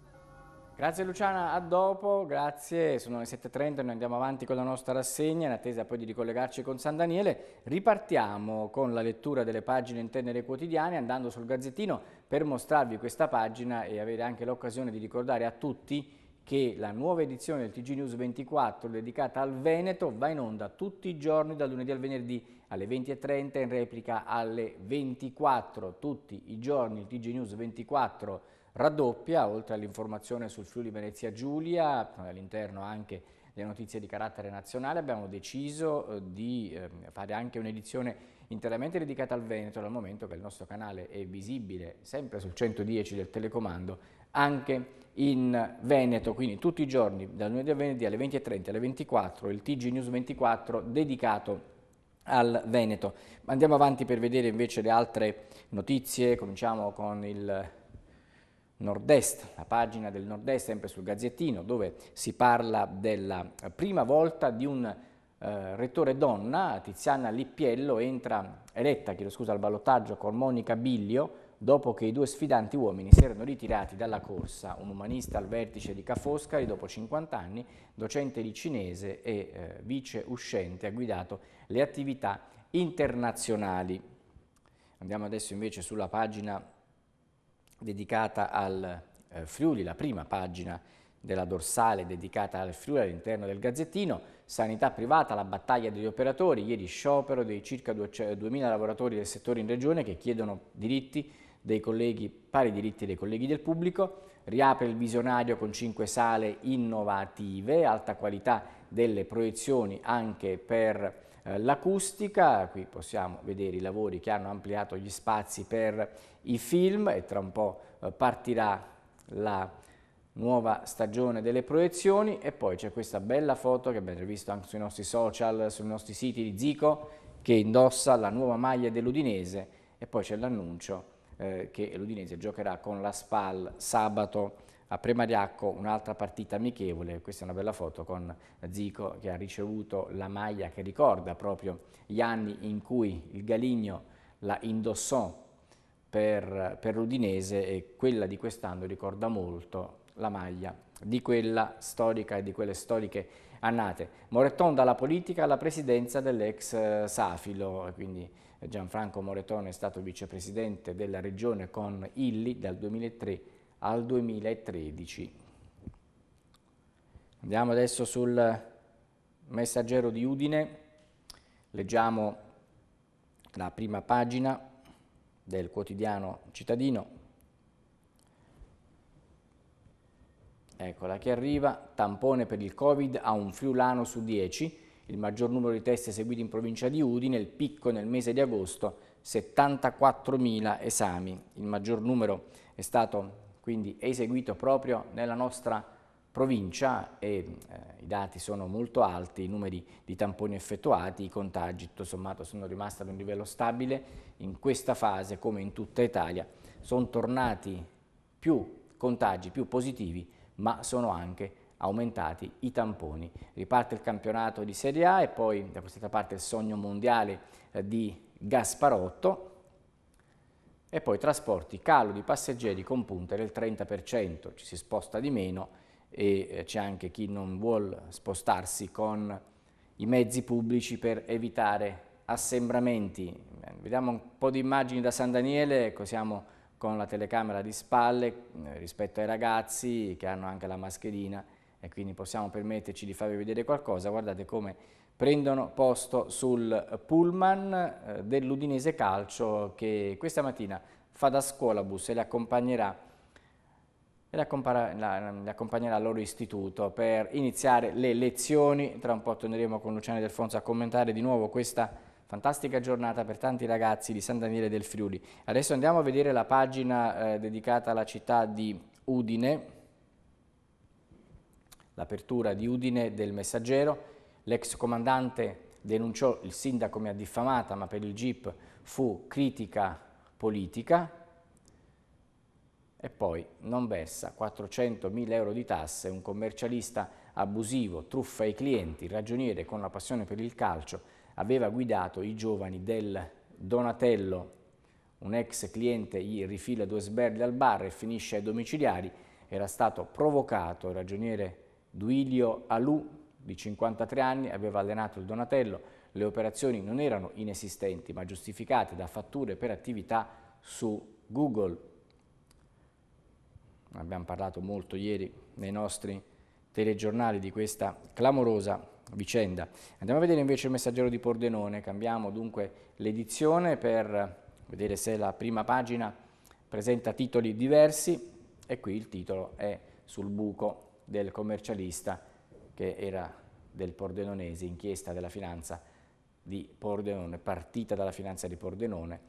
A: Grazie Luciana, a dopo, grazie, sono le 7.30, noi andiamo avanti con la nostra rassegna in attesa poi di ricollegarci con San Daniele. Ripartiamo con la lettura delle pagine interne dei quotidiani andando sul Gazzettino per mostrarvi questa pagina e avere anche l'occasione di ricordare a tutti che la nuova edizione del TG News 24 dedicata al Veneto va in onda tutti i giorni dal lunedì al venerdì alle 20.30 in replica alle 24. Tutti i giorni il TG News 24 raddoppia, oltre all'informazione sul Friuli Venezia Giulia, all'interno anche le notizie di carattere nazionale, abbiamo deciso eh, di ehm, fare anche un'edizione interamente dedicata al Veneto, dal momento che il nostro canale è visibile sempre sul 110 del telecomando, anche in Veneto, quindi tutti i giorni, dal lunedì al venerdì alle 20.30, alle 24, il TG News 24 dedicato al Veneto. Andiamo avanti per vedere invece le altre notizie, cominciamo con il Nord-Est, la pagina del Nord-Est sempre sul Gazzettino, dove si parla della eh, prima volta di un eh, rettore donna, Tiziana Lippiello, entra eletta, chiedo scusa, al ballottaggio con Monica Biglio, dopo che i due sfidanti uomini si erano ritirati dalla corsa, un umanista al vertice di Cafoscari dopo 50 anni, docente di cinese e eh, vice uscente, ha guidato le attività internazionali. Andiamo adesso invece sulla pagina dedicata al eh, Friuli, la prima pagina della dorsale dedicata al Friuli all'interno del Gazzettino, sanità privata, la battaglia degli operatori, ieri sciopero dei circa 2.000 lavoratori del settore in regione che chiedono diritti dei colleghi, pari diritti dei colleghi del pubblico, riapre il visionario con cinque sale innovative, alta qualità delle proiezioni anche per eh, l'acustica, qui possiamo vedere i lavori che hanno ampliato gli spazi per i film e tra un po' eh, partirà la nuova stagione delle proiezioni e poi c'è questa bella foto che abbiamo visto anche sui nostri social, sui nostri siti di Zico che indossa la nuova maglia dell'Udinese e poi c'è l'annuncio eh, che l'Udinese giocherà con la SPAL sabato a ah, Premariacco un'altra partita amichevole, questa è una bella foto con Zico che ha ricevuto la maglia che ricorda proprio gli anni in cui il Galigno la indossò per, per l'Udinese e quella di quest'anno ricorda molto la maglia di quella storica e di quelle storiche annate. Moreton dalla politica alla presidenza dell'ex eh, Safilo, quindi Gianfranco Moreton è stato vicepresidente della regione con Illi dal 2003 al 2013. Andiamo adesso sul messaggero di Udine, leggiamo la prima pagina del quotidiano cittadino. Eccola che arriva, tampone per il Covid a un friulano su 10, il maggior numero di test eseguiti in provincia di Udine, il picco nel mese di agosto, 74.000 esami. Il maggior numero è stato quindi eseguito proprio nella nostra provincia e eh, i dati sono molto alti, i numeri di tamponi effettuati, i contagi tutto sommato sono rimasti ad un livello stabile in questa fase come in tutta Italia, sono tornati più contagi, più positivi ma sono anche aumentati i tamponi. Riparte il campionato di Serie A e poi da questa parte il sogno mondiale eh, di Gasparotto, e poi trasporti calo di passeggeri con punte del 30%, ci si sposta di meno e eh, c'è anche chi non vuole spostarsi con i mezzi pubblici per evitare assembramenti. Vediamo un po' di immagini da San Daniele, ecco siamo con la telecamera di spalle eh, rispetto ai ragazzi che hanno anche la mascherina e quindi possiamo permetterci di farvi vedere qualcosa. Guardate come prendono posto sul pullman eh, dell'Udinese Calcio che questa mattina fa da scuolabus e le accompagnerà e li accompagnerà al loro istituto per iniziare le lezioni. Tra un po' torneremo con Luciano Del a commentare di nuovo questa fantastica giornata per tanti ragazzi di San Daniele del Friuli. Adesso andiamo a vedere la pagina eh, dedicata alla città di Udine, l'apertura di Udine del Messaggero L'ex comandante denunciò il sindaco mi ha diffamata, ma per il GIP fu critica politica. E poi non vessa 400.000 euro di tasse, un commercialista abusivo, truffa ai clienti, ragioniere con la passione per il calcio, aveva guidato i giovani del Donatello, un ex cliente gli rifila due sberle al bar e finisce ai domiciliari, era stato provocato il ragioniere Duilio Alù di 53 anni, aveva allenato il Donatello. Le operazioni non erano inesistenti, ma giustificate da fatture per attività su Google. Abbiamo parlato molto ieri nei nostri telegiornali di questa clamorosa vicenda. Andiamo a vedere invece il messaggero di Pordenone, cambiamo dunque l'edizione per vedere se la prima pagina presenta titoli diversi e qui il titolo è sul buco del commercialista che era del Pordenonese, inchiesta della finanza di Pordenone, partita dalla finanza di Pordenone,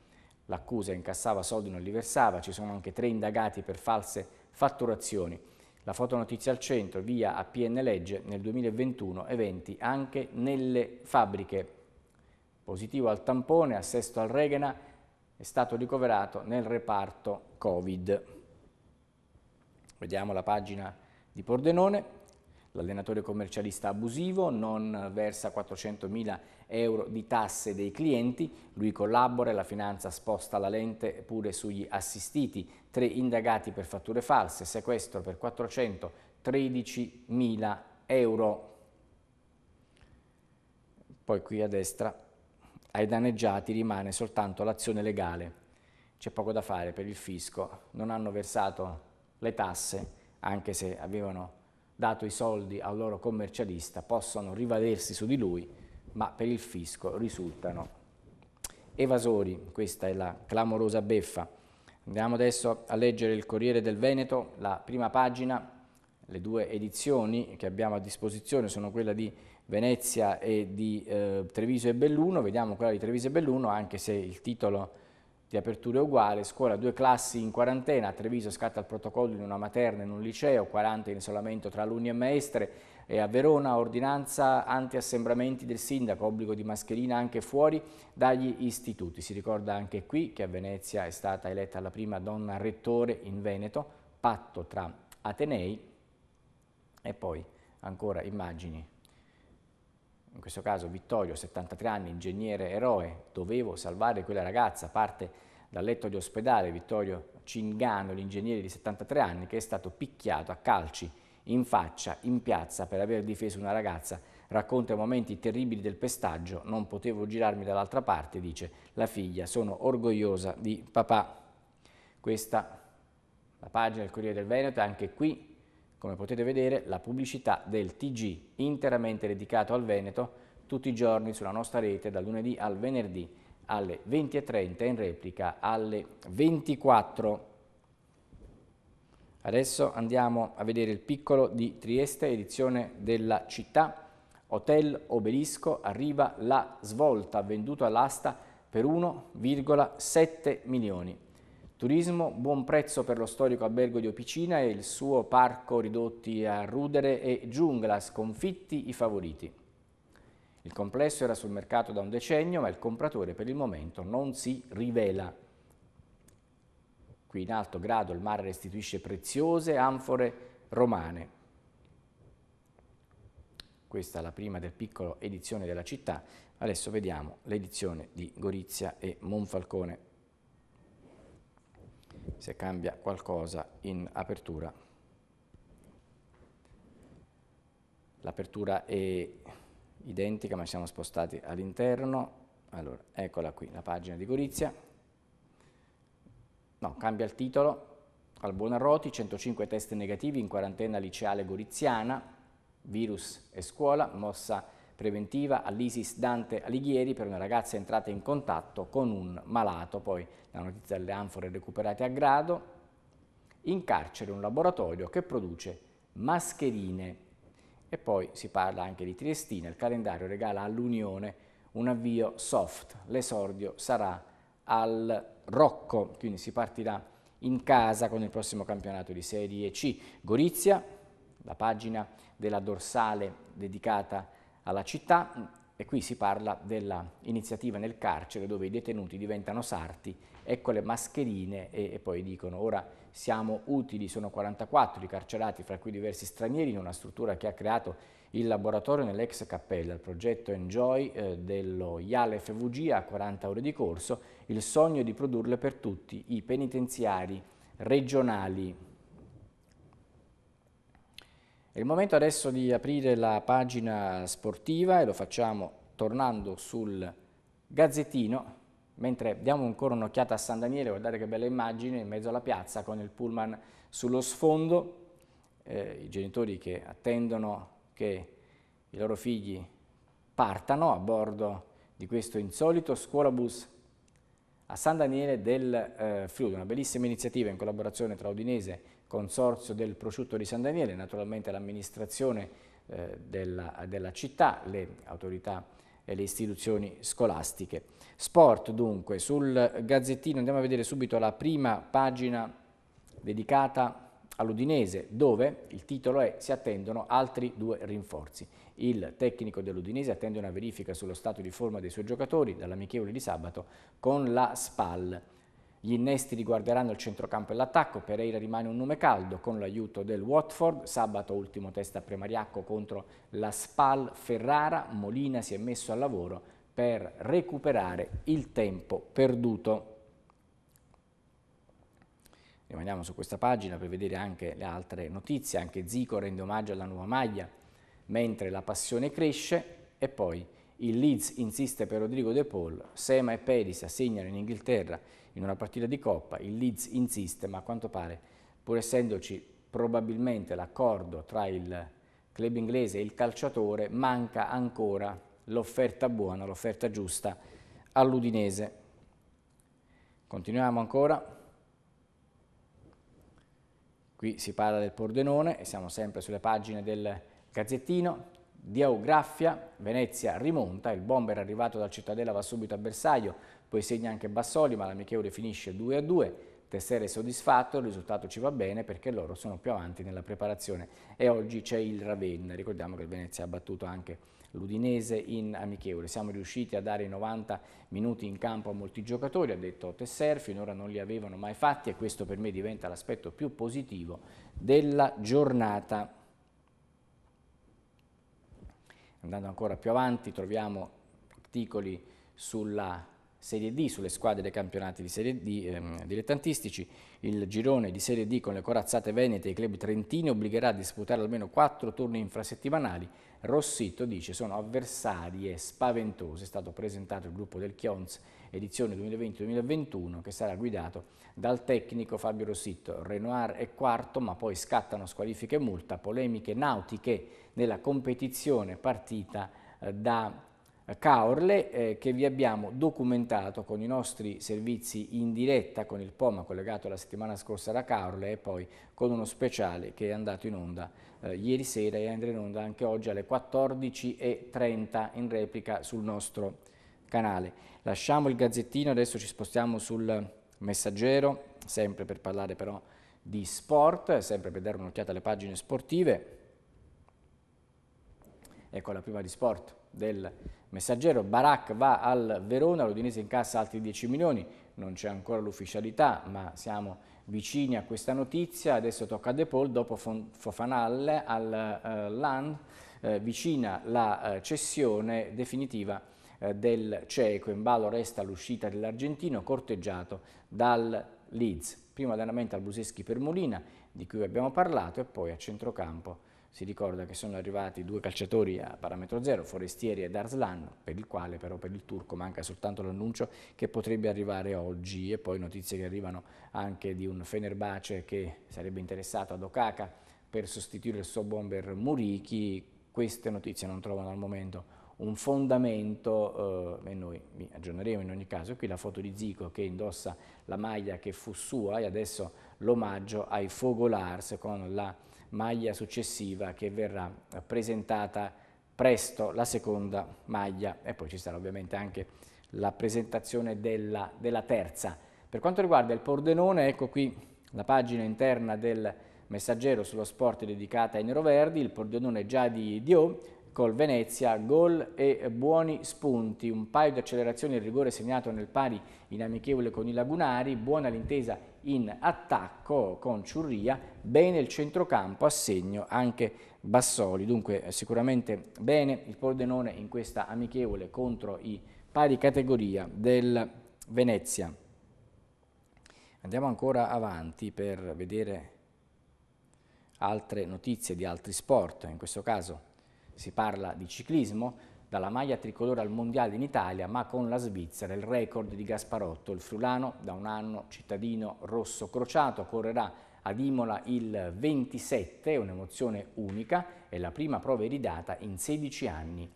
A: l'accusa incassava soldi, non li versava, ci sono anche tre indagati per false fatturazioni. La fotonotizia al centro, via a PN Legge, nel 2021 eventi anche nelle fabbriche. Positivo al tampone, assesto al Regena, è stato ricoverato nel reparto Covid. Vediamo la pagina di Pordenone. L'allenatore commercialista abusivo non versa 400.000 euro di tasse dei clienti, lui collabora e la finanza sposta la lente pure sugli assistiti, tre indagati per fatture false, sequestro per 413.000 euro. Poi qui a destra ai danneggiati rimane soltanto l'azione legale. C'è poco da fare per il fisco, non hanno versato le tasse anche se avevano dato i soldi al loro commercialista, possono rivalersi su di lui, ma per il fisco risultano evasori. Questa è la clamorosa beffa. Andiamo adesso a leggere il Corriere del Veneto, la prima pagina, le due edizioni che abbiamo a disposizione sono quella di Venezia e di eh, Treviso e Belluno, vediamo quella di Treviso e Belluno, anche se il titolo di aperture uguale, scuola due classi in quarantena, a Treviso scatta il protocollo in una materna e in un liceo, 40 in isolamento tra alunni e maestre, e a Verona ordinanza anti-assembramenti del sindaco, obbligo di mascherina anche fuori dagli istituti. Si ricorda anche qui che a Venezia è stata eletta la prima donna rettore in Veneto, patto tra Atenei e poi ancora immagini in questo caso Vittorio, 73 anni, ingegnere eroe, dovevo salvare quella ragazza, parte dal letto di ospedale Vittorio Cingano, l'ingegnere di 73 anni, che è stato picchiato a calci in faccia, in piazza, per aver difeso una ragazza. Racconta i momenti terribili del pestaggio, non potevo girarmi dall'altra parte, dice la figlia, sono orgogliosa di papà. Questa la pagina del Corriere del Veneto, anche qui come potete vedere la pubblicità del TG interamente dedicato al Veneto tutti i giorni sulla nostra rete dal lunedì al venerdì alle 20.30 e in replica alle 24. Adesso andiamo a vedere il piccolo di Trieste, edizione della città. Hotel Obelisco arriva la svolta, venduto all'asta per 1,7 milioni. Turismo, buon prezzo per lo storico albergo di Opicina e il suo parco ridotti a rudere e giungla, sconfitti i favoriti. Il complesso era sul mercato da un decennio, ma il compratore per il momento non si rivela. Qui in alto grado il mare restituisce preziose anfore romane. Questa è la prima del piccolo edizione della città. Adesso vediamo l'edizione di Gorizia e Monfalcone se cambia qualcosa in apertura. L'apertura è identica ma siamo spostati all'interno, allora eccola qui la pagina di Gorizia, no, cambia il titolo, al Buonarroti 105 test negativi in quarantena liceale goriziana, virus e scuola, mossa preventiva all'Isis Dante Alighieri per una ragazza entrata in contatto con un malato, poi la notizia delle anfore recuperate a grado, in carcere un laboratorio che produce mascherine e poi si parla anche di Triestina, il calendario regala all'Unione un avvio soft, l'esordio sarà al Rocco, quindi si partirà in casa con il prossimo campionato di Serie C. Gorizia, la pagina della dorsale dedicata a alla città e qui si parla dell'iniziativa nel carcere dove i detenuti diventano sarti, ecco le mascherine e, e poi dicono ora siamo utili, sono 44 i carcerati, fra cui diversi stranieri, in una struttura che ha creato il laboratorio nell'ex cappella, il progetto Enjoy eh, dello IALE FVG a 40 ore di corso, il sogno di produrle per tutti i penitenziari regionali è il momento adesso di aprire la pagina sportiva e lo facciamo tornando sul gazzettino, mentre diamo ancora un'occhiata a San Daniele, guardate che bella immagine, in mezzo alla piazza con il pullman sullo sfondo, eh, i genitori che attendono che i loro figli partano a bordo di questo insolito scuolabus a San Daniele del eh, Friuli, una bellissima iniziativa in collaborazione tra Udinese Consorzio del Prosciutto di San Daniele, naturalmente l'amministrazione eh, della, della, città, le autorità e le istituzioni scolastiche. Sport dunque, sul Gazzettino andiamo a vedere subito la prima pagina dedicata all'Udinese dove il titolo è si attendono altri due rinforzi. Il tecnico dell'Udinese attende una verifica sullo stato di forma dei suoi giocatori dall'amichevole di sabato con la SPAL. Gli innesti riguarderanno il centrocampo e l'attacco, Pereira rimane un nome caldo con l'aiuto del Watford, sabato ultimo test a Premariacco contro la Spal Ferrara, Molina si è messo al lavoro per recuperare il tempo perduto. Rimaniamo su questa pagina per vedere anche le altre notizie, anche Zico rende omaggio alla nuova maglia, mentre la passione cresce e poi il Leeds insiste per Rodrigo De Paul, Sema e Perisa assegnano in Inghilterra in una partita di Coppa, il Leeds insiste, ma a quanto pare, pur essendoci probabilmente l'accordo tra il club inglese e il calciatore, manca ancora l'offerta buona, l'offerta giusta all'Udinese. Continuiamo ancora. Qui si parla del Pordenone e siamo sempre sulle pagine del Gazzettino di Augraffia, Venezia rimonta, il bomber arrivato dal Cittadella va subito a bersaglio, poi segna anche Bassoli ma l'amichevole finisce 2-2, a Tessere è soddisfatto, il risultato ci va bene perché loro sono più avanti nella preparazione e oggi c'è il Ravenna, ricordiamo che il Venezia ha battuto anche l'Udinese in amichevole. Siamo riusciti a dare 90 minuti in campo a molti giocatori, ha detto Tesser, finora non li avevano mai fatti e questo per me diventa l'aspetto più positivo della giornata Andando ancora più avanti troviamo articoli sulla Serie D, sulle squadre dei campionati di Serie D ehm, dilettantistici. Il girone di Serie D con le corazzate venete e i club trentini obbligherà a disputare almeno quattro turni infrasettimanali. Rossito dice sono avversarie spaventose, è stato presentato il gruppo del Chions edizione 2020-2021 che sarà guidato dal tecnico Fabio Rossitto. Renoir è quarto ma poi scattano squalifiche e multa, polemiche nautiche nella competizione partita eh, da Caorle eh, che vi abbiamo documentato con i nostri servizi in diretta con il POMA collegato la settimana scorsa da Caorle e poi con uno speciale che è andato in onda eh, ieri sera e andrà in onda anche oggi alle 14.30 in replica sul nostro canale. Lasciamo il gazzettino, adesso ci spostiamo sul messaggero, sempre per parlare però di sport, sempre per dare un'occhiata alle pagine sportive. Ecco la prima di sport del messaggero. Barak va al Verona, l'Udinese incassa altri 10 milioni, non c'è ancora l'ufficialità, ma siamo vicini a questa notizia. Adesso tocca a De Paul, dopo Fofanal all'Land, eh, eh, vicina la eh, cessione definitiva eh, del cieco, in ballo resta l'uscita dell'argentino corteggiato dal Leeds. Prima allenamento al Buseschi per Molina, di cui abbiamo parlato, e poi a centrocampo si ricorda che sono arrivati due calciatori a parametro zero, Forestieri e Darslan, per il quale però per il turco manca soltanto l'annuncio che potrebbe arrivare oggi e poi notizie che arrivano anche di un Fenerbace che sarebbe interessato ad Okaka per sostituire il suo bomber Murichi. Queste notizie non trovano al momento un fondamento, eh, e noi aggiorneremo in ogni caso, qui la foto di Zico che indossa la maglia che fu sua e adesso l'omaggio ai Fogolars con la maglia successiva che verrà presentata presto, la seconda maglia e poi ci sarà ovviamente anche la presentazione della, della terza. Per quanto riguarda il Pordenone, ecco qui la pagina interna del messaggero sullo sport dedicata ai neroverdi, il Pordenone già di Dio, col Venezia, gol e buoni spunti, un paio di accelerazioni e rigore segnato nel pari in amichevole con i Lagunari, buona l'intesa in attacco con Ciurria, bene il centrocampo, a segno anche Bassoli, dunque eh, sicuramente bene il Pordenone in questa amichevole contro i pari categoria del Venezia. Andiamo ancora avanti per vedere altre notizie di altri sport, in questo caso si parla di ciclismo, dalla maglia tricolore al mondiale in Italia, ma con la Svizzera, il record di Gasparotto. Il frulano, da un anno cittadino rosso crociato, correrà ad Imola il 27, un'emozione unica, è la prima prova iridata in 16 anni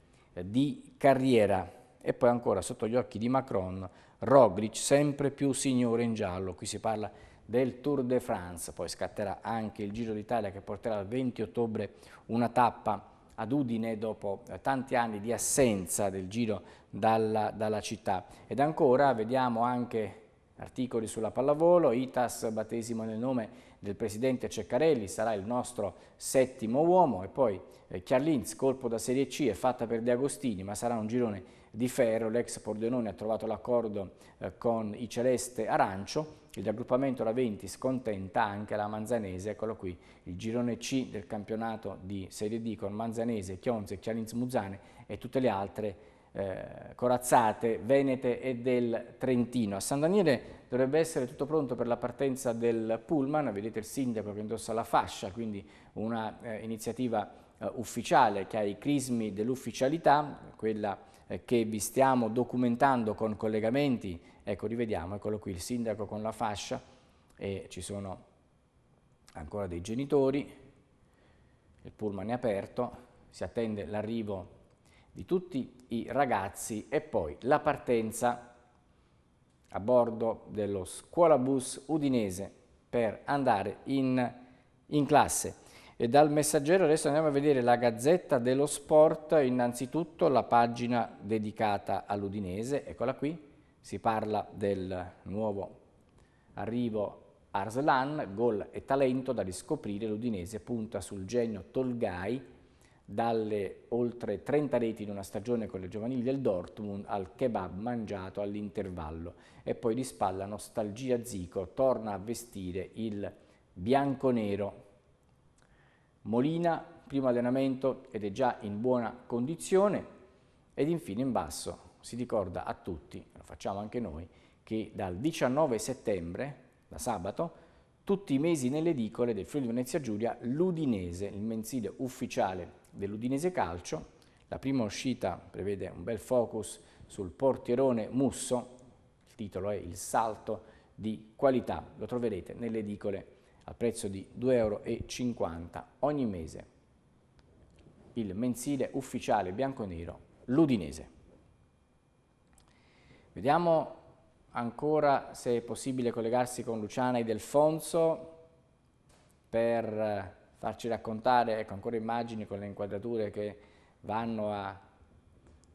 A: di carriera. E poi ancora sotto gli occhi di Macron, Roglic sempre più signore in giallo, qui si parla del Tour de France, poi scatterà anche il Giro d'Italia che porterà al 20 ottobre una tappa ad Udine dopo eh, tanti anni di assenza del giro dalla, dalla città. Ed ancora vediamo anche articoli sulla pallavolo, Itas, battesimo nel nome del presidente Ceccarelli, sarà il nostro settimo uomo e poi eh, Chiarlins, colpo da Serie C, è fatta per De Agostini, ma sarà un girone di ferro, l'ex Pordenone ha trovato l'accordo eh, con i Celeste Arancio, il raggruppamento La Venti scontenta anche la Manzanese, eccolo qui, il girone C del campionato di Serie D con Manzanese, Chionze, Chialinz Muzzane e tutte le altre eh, corazzate, venete e del Trentino. A San Daniele dovrebbe essere tutto pronto per la partenza del pullman, vedete il sindaco che indossa la fascia, quindi una eh, iniziativa eh, ufficiale che ha i crismi dell'ufficialità, quella eh, che vi stiamo documentando con collegamenti, ecco rivediamo, eccolo qui il sindaco con la fascia e ci sono ancora dei genitori, il pullman è aperto, si attende l'arrivo di tutti i ragazzi e poi la partenza a bordo dello scuolabus udinese per andare in, in classe. E dal messaggero adesso andiamo a vedere la Gazzetta dello Sport, innanzitutto la pagina dedicata all'Udinese, eccola qui, si parla del nuovo arrivo Arslan, gol e talento da riscoprire, l'Udinese punta sul genio Tolgai dalle oltre 30 reti in una stagione con le giovanili del Dortmund al kebab mangiato all'intervallo e poi di spalla nostalgia Zico torna a vestire il bianco-nero Molina, primo allenamento ed è già in buona condizione. Ed infine in basso si ricorda a tutti, lo facciamo anche noi, che dal 19 settembre, da sabato, tutti i mesi nelle edicole del Friuli Venezia Giulia, l'Udinese, il mensile ufficiale dell'Udinese Calcio. La prima uscita prevede un bel focus sul portierone Musso, il titolo è Il salto di qualità, lo troverete nelle edicole al prezzo di 2,50 euro ogni mese il mensile ufficiale bianco-nero ludinese. Vediamo ancora se è possibile collegarsi con Luciana e Delfonso per eh, farci raccontare ecco, ancora immagini con le inquadrature che vanno a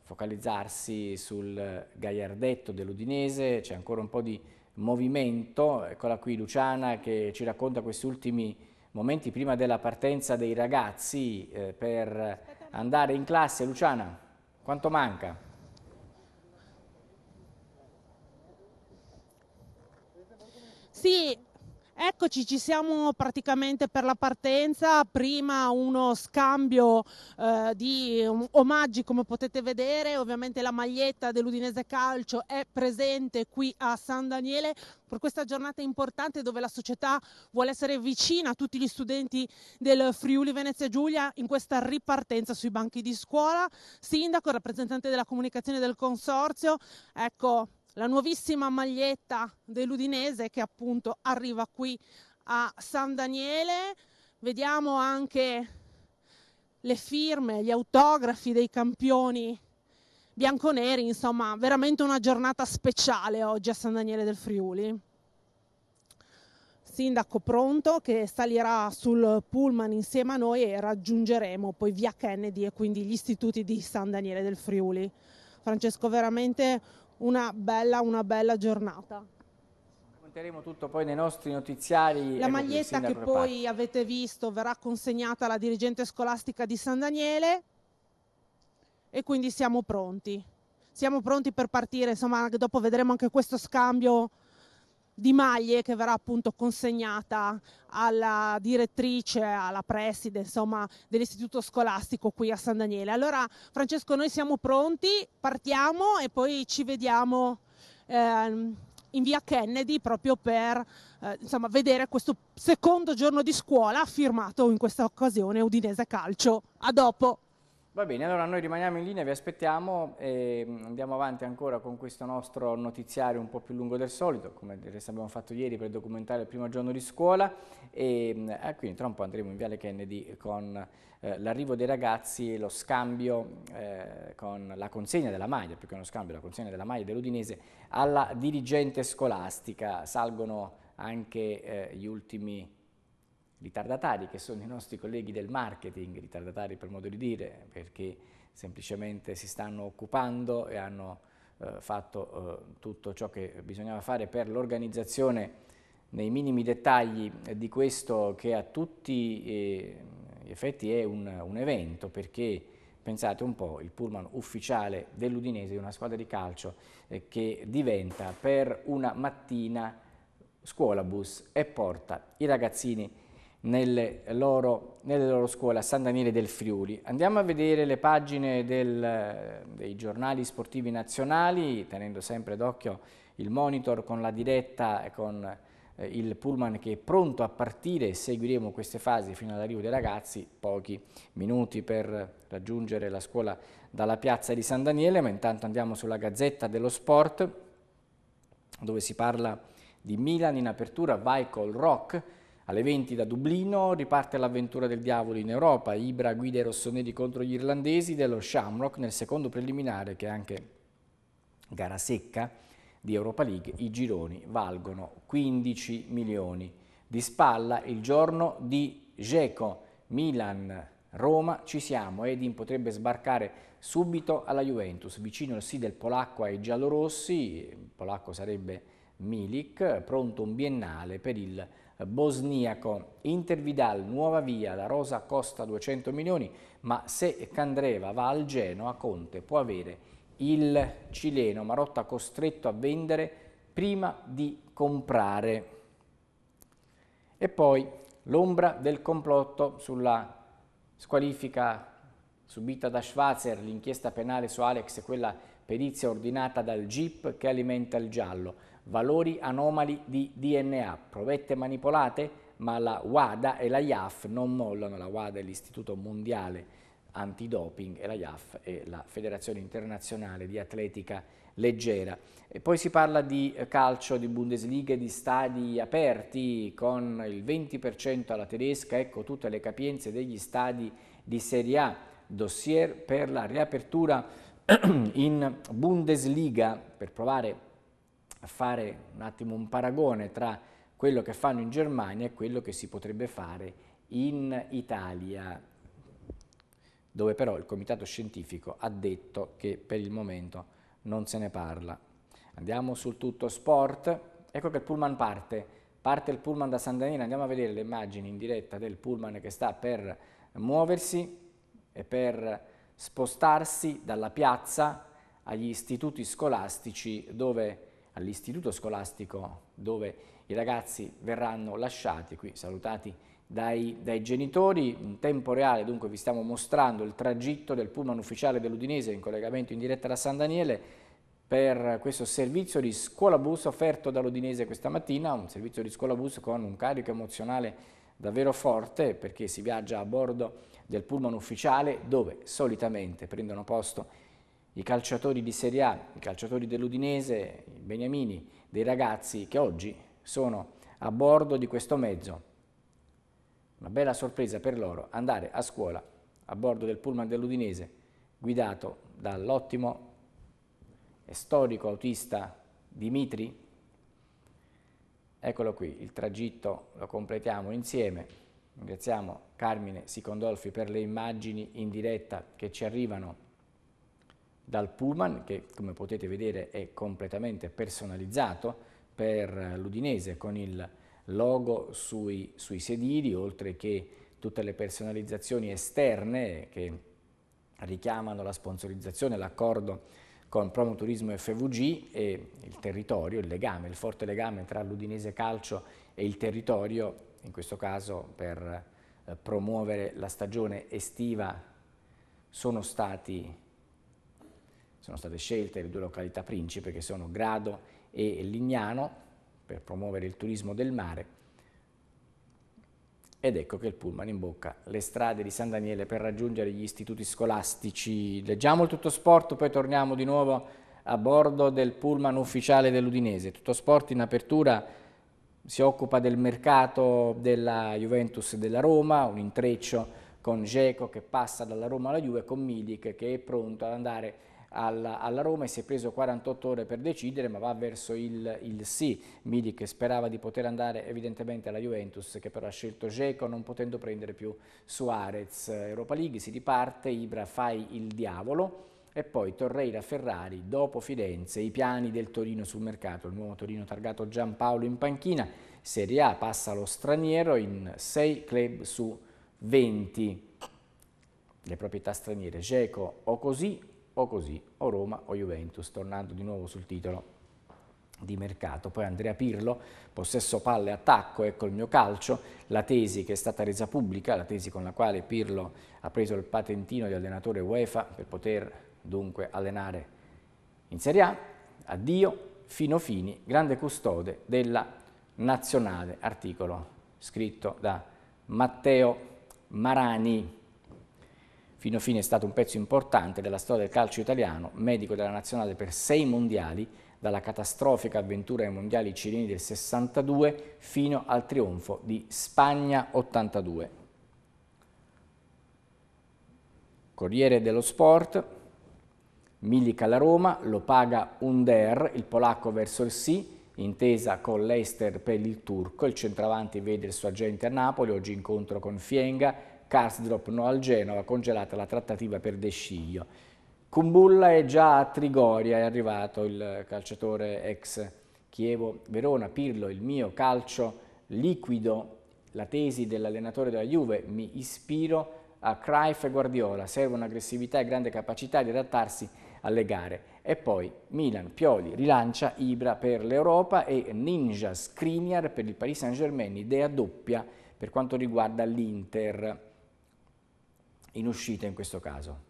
A: focalizzarsi sul eh, Gaiardetto dell'Udinese, c'è ancora un po' di movimento, eccola qui Luciana che ci racconta questi ultimi momenti prima della partenza dei ragazzi eh, per andare in classe. Luciana, quanto manca?
B: Sì, Eccoci, ci siamo praticamente per la partenza, prima uno scambio eh, di um, omaggi come potete vedere, ovviamente la maglietta dell'Udinese Calcio è presente qui a San Daniele per questa giornata importante dove la società vuole essere vicina a tutti gli studenti del Friuli Venezia Giulia in questa ripartenza sui banchi di scuola, sindaco, rappresentante della comunicazione del consorzio, ecco la nuovissima maglietta dell'Udinese che appunto arriva qui a San Daniele. Vediamo anche le firme, gli autografi dei campioni bianconeri, insomma, veramente una giornata speciale oggi a San Daniele del Friuli. Sindaco Pronto che salirà sul pullman insieme a noi e raggiungeremo poi via Kennedy e quindi gli istituti di San Daniele del Friuli. Francesco, veramente una bella, una bella giornata.
A: Racconteremo tutto poi nei nostri notiziari. La maglietta che poi
B: avete visto verrà consegnata alla dirigente scolastica di San Daniele e quindi siamo pronti. Siamo pronti per partire, insomma, dopo vedremo anche questo scambio di maglie che verrà appunto consegnata alla direttrice, alla preside, insomma, dell'istituto scolastico qui a San Daniele. Allora Francesco, noi siamo pronti, partiamo e poi ci vediamo eh, in via Kennedy proprio per eh, insomma, vedere questo secondo giorno di scuola firmato in questa occasione Udinese Calcio. A dopo!
A: Va bene, allora noi rimaniamo in linea, vi aspettiamo e mm, andiamo avanti ancora con questo nostro notiziario un po' più lungo del solito, come del resto abbiamo fatto ieri per documentare il primo giorno di scuola e mm, eh, quindi tra un po' andremo in Viale Kennedy con eh, l'arrivo dei ragazzi e lo scambio eh, con la consegna della maglia, più che uno scambio, la consegna della maglia dell'Udinese alla dirigente scolastica. Salgono anche eh, gli ultimi ritardatari, che sono i nostri colleghi del marketing, ritardatari per modo di dire, perché semplicemente si stanno occupando e hanno eh, fatto eh, tutto ciò che bisognava fare per l'organizzazione nei minimi dettagli di questo che a tutti eh, gli effetti è un, un, evento, perché pensate un po', il pullman ufficiale dell'Udinese, di una squadra di calcio, eh, che diventa per una mattina scuola bus e porta i ragazzini nelle loro, nelle loro scuole a San Daniele del Friuli. Andiamo a vedere le pagine del, dei giornali sportivi nazionali, tenendo sempre d'occhio il monitor con la diretta e con eh, il pullman che è pronto a partire. Seguiremo queste fasi fino all'arrivo dei ragazzi, pochi minuti per raggiungere la scuola dalla piazza di San Daniele, ma intanto andiamo sulla Gazzetta dello Sport, dove si parla di Milan in apertura, vai col rock, alle 20 da Dublino riparte l'avventura del diavolo in Europa, Ibra guida i rossoneri contro gli irlandesi dello Shamrock nel secondo preliminare che è anche gara secca di Europa League, i gironi valgono 15 milioni. Di spalla il giorno di Geco, Milan, Roma, ci siamo, Edin potrebbe sbarcare subito alla Juventus, vicino al sì del Polacco ai giallorossi, il Polacco sarebbe Milik, pronto un biennale per il bosniaco, Inter Vidal, Nuova Via, La Rosa costa 200 milioni, ma se Candreva va al Genoa, Conte può avere il cileno Marotta costretto a vendere prima di comprare. E poi l'ombra del complotto sulla squalifica subita da Schwazer, l'inchiesta penale su Alex e quella perizia ordinata dal GIP che alimenta il giallo valori anomali di DNA, provette manipolate, ma la WADA e la IAF non mollano, la WADA è l'Istituto Mondiale Antidoping e la IAF è la Federazione Internazionale di Atletica Leggera. E poi si parla di eh, calcio, di Bundesliga, di stadi aperti con il 20% alla tedesca, ecco tutte le capienze degli stadi di Serie A, dossier per la riapertura in Bundesliga per provare fare un attimo un paragone tra quello che fanno in Germania e quello che si potrebbe fare in Italia, dove però il comitato scientifico ha detto che per il momento non se ne parla. Andiamo sul tutto sport, ecco che il pullman parte, parte il pullman da San Danilo, andiamo a vedere le immagini in diretta del pullman che sta per muoversi e per spostarsi dalla piazza agli istituti scolastici dove all'istituto scolastico dove i ragazzi verranno lasciati, qui salutati dai, dai, genitori. In tempo reale dunque vi stiamo mostrando il tragitto del pullman ufficiale dell'Udinese in collegamento in diretta da San Daniele per questo servizio di scuola bus offerto dall'Udinese questa mattina, un servizio di scuola bus con un carico emozionale davvero forte perché si viaggia a bordo del pullman ufficiale dove solitamente prendono posto i calciatori di Serie A, i calciatori dell'Udinese, i beniamini, dei ragazzi che oggi sono a bordo di questo mezzo. Una bella sorpresa per loro andare a scuola a bordo del pullman dell'Udinese guidato dall'ottimo e storico autista Dimitri. Eccolo qui, il tragitto lo completiamo insieme. Ringraziamo Carmine Sicondolfi per le immagini in diretta che ci arrivano dal pullman che come potete vedere è completamente personalizzato per l'Udinese con il logo sui, sui sedili oltre che tutte le personalizzazioni esterne che richiamano la sponsorizzazione, l'accordo con Promoturismo FVG e il territorio, il legame, il forte legame tra l'Udinese Calcio e il territorio, in questo caso per eh, promuovere la stagione estiva, sono stati sono state scelte le due località principe che sono Grado e Lignano per promuovere il turismo del mare ed ecco che il pullman imbocca le strade di San Daniele per raggiungere gli istituti scolastici. Leggiamo il tutto sport, poi torniamo di nuovo a bordo del pullman ufficiale dell'Udinese. Tutto sport in apertura si occupa del mercato della Juventus e della Roma, un intreccio con Geco che passa dalla Roma alla Juve, con Milik che è pronto ad andare alla, alla, Roma e si è preso 48 ore per decidere ma va verso il, il sì. Milik sperava di poter andare evidentemente alla Juventus che però ha scelto Geco non potendo prendere più Suarez. Europa League si riparte, Ibra fai il diavolo e poi Torreira Ferrari dopo Firenze, i piani del Torino sul mercato, il nuovo Torino targato Giampaolo in panchina, Serie A passa lo straniero in 6 club su 20. Le proprietà straniere, Geco o così o così, o Roma o Juventus, tornando di nuovo sul titolo di mercato. Poi Andrea Pirlo, possesso palle, attacco, ecco il mio calcio, la tesi che è stata resa pubblica, la tesi con la quale Pirlo ha preso il patentino di allenatore UEFA per poter dunque allenare in Serie A, addio Fino Fini, grande custode della nazionale, articolo scritto da Matteo Marani. Fino a fine è stato un pezzo importante della storia del calcio italiano, medico della nazionale per sei mondiali, dalla catastrofica avventura ai mondiali cileni del 62 fino al trionfo di Spagna 82. Corriere dello Sport, Milica la Roma, lo paga Under, il polacco verso il sì, intesa con l'Ester per il turco, il centravanti vede il suo agente a Napoli, oggi incontro con Fienga, Karsdrop no al Genova, congelata la trattativa per De Sciglio. Kumbulla è già a Trigoria, è arrivato il calciatore ex Chievo Verona, Pirlo, il mio calcio liquido, la tesi dell'allenatore della Juve, mi ispiro a Cruyff e Guardiola, servono aggressività e grande capacità di adattarsi alle gare. E poi Milan, Pioli, rilancia Ibra per l'Europa e Ninja Skriniar per il Paris Saint-Germain, idea doppia per quanto riguarda l'Inter in uscita in questo caso.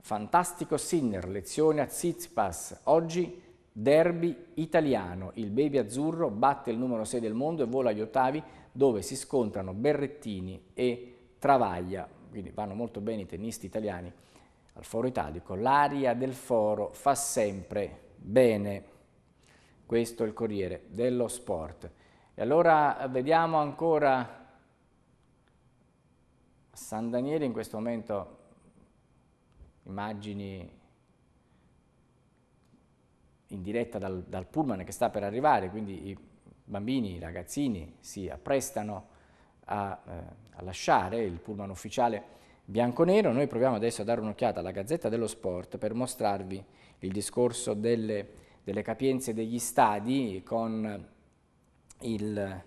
A: Fantastico Sinner, lezione a Zizpas. oggi derby italiano, il baby azzurro batte il numero 6 del mondo e vola agli ottavi dove si scontrano Berrettini e Travaglia, quindi vanno molto bene i tennisti italiani al foro italico, l'aria del foro fa sempre bene. Questo è il Corriere dello Sport. E allora vediamo ancora San Daniele in questo momento immagini in diretta dal, dal, pullman che sta per arrivare, quindi i bambini, i ragazzini si apprestano a, eh, a lasciare il pullman ufficiale bianco-nero. Noi proviamo adesso a dare un'occhiata alla Gazzetta dello Sport per mostrarvi il discorso delle, delle capienze degli stadi con il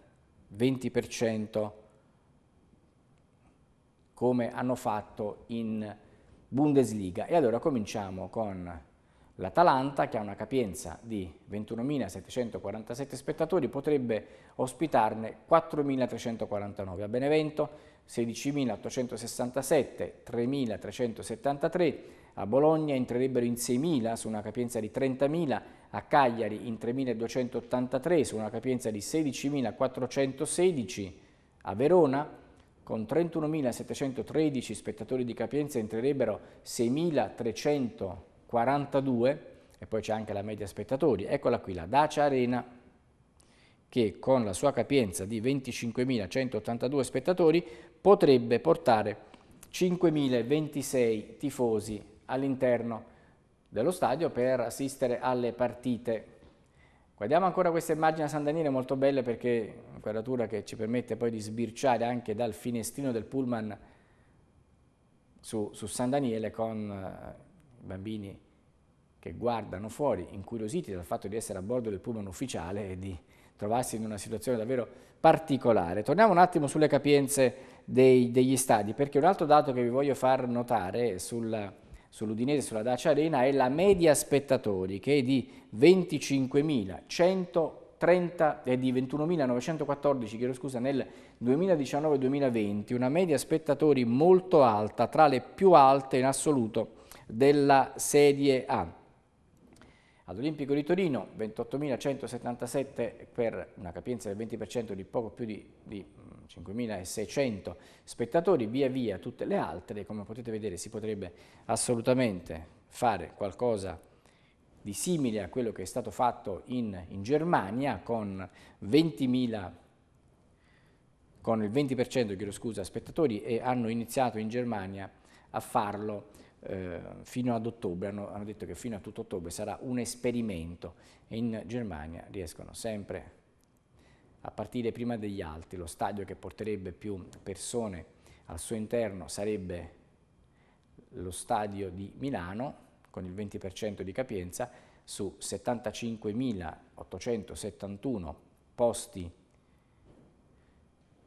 A: 20% come hanno fatto in Bundesliga. E allora cominciamo con l'Atalanta che ha una capienza di 21.747 spettatori potrebbe ospitarne 4.349, a Benevento 16.867, 3.373, a Bologna entrerebbero in 6.000 su una capienza di 30.000, a Cagliari in 3.283 su una capienza di 16.416, a Verona con 31.713 spettatori di capienza entrerebbero 6.342 e poi c'è anche la media spettatori. Eccola qui, la Dacia Arena che con la sua capienza di 25.182 spettatori potrebbe portare 5.026 tifosi all'interno dello stadio per assistere alle partite Guardiamo ancora questa immagine a San Daniele, molto bella perché è un'inquadratura che ci permette poi di sbirciare anche dal finestrino del pullman su, su San Daniele con eh, i bambini che guardano fuori, incuriositi dal fatto di essere a bordo del pullman ufficiale e di trovarsi in una situazione davvero particolare. Torniamo un attimo sulle capienze dei, degli stadi, perché un altro dato che vi voglio far notare sulla sull'Udinese sulla Dacia Arena è la media spettatori che è di 25.130 è di 21.914 scusa, nel 2019-2020, una media spettatori molto alta, tra le più alte in assoluto della Serie A. All'Olimpico di Torino 28.177 per una capienza del 20% di poco più di, di 5.600 spettatori, via via tutte le altre, come potete vedere si potrebbe assolutamente fare qualcosa di simile a quello che è stato fatto in, in Germania con 20.000 con il 20% chiedo scusa, spettatori e hanno iniziato in Germania a farlo eh, fino ad ottobre, hanno, hanno detto che fino a tutto ottobre sarà un esperimento e in Germania riescono sempre a a partire prima degli altri, lo stadio che porterebbe più persone al suo interno sarebbe lo stadio di Milano con il 20% di capienza su 75.871 posti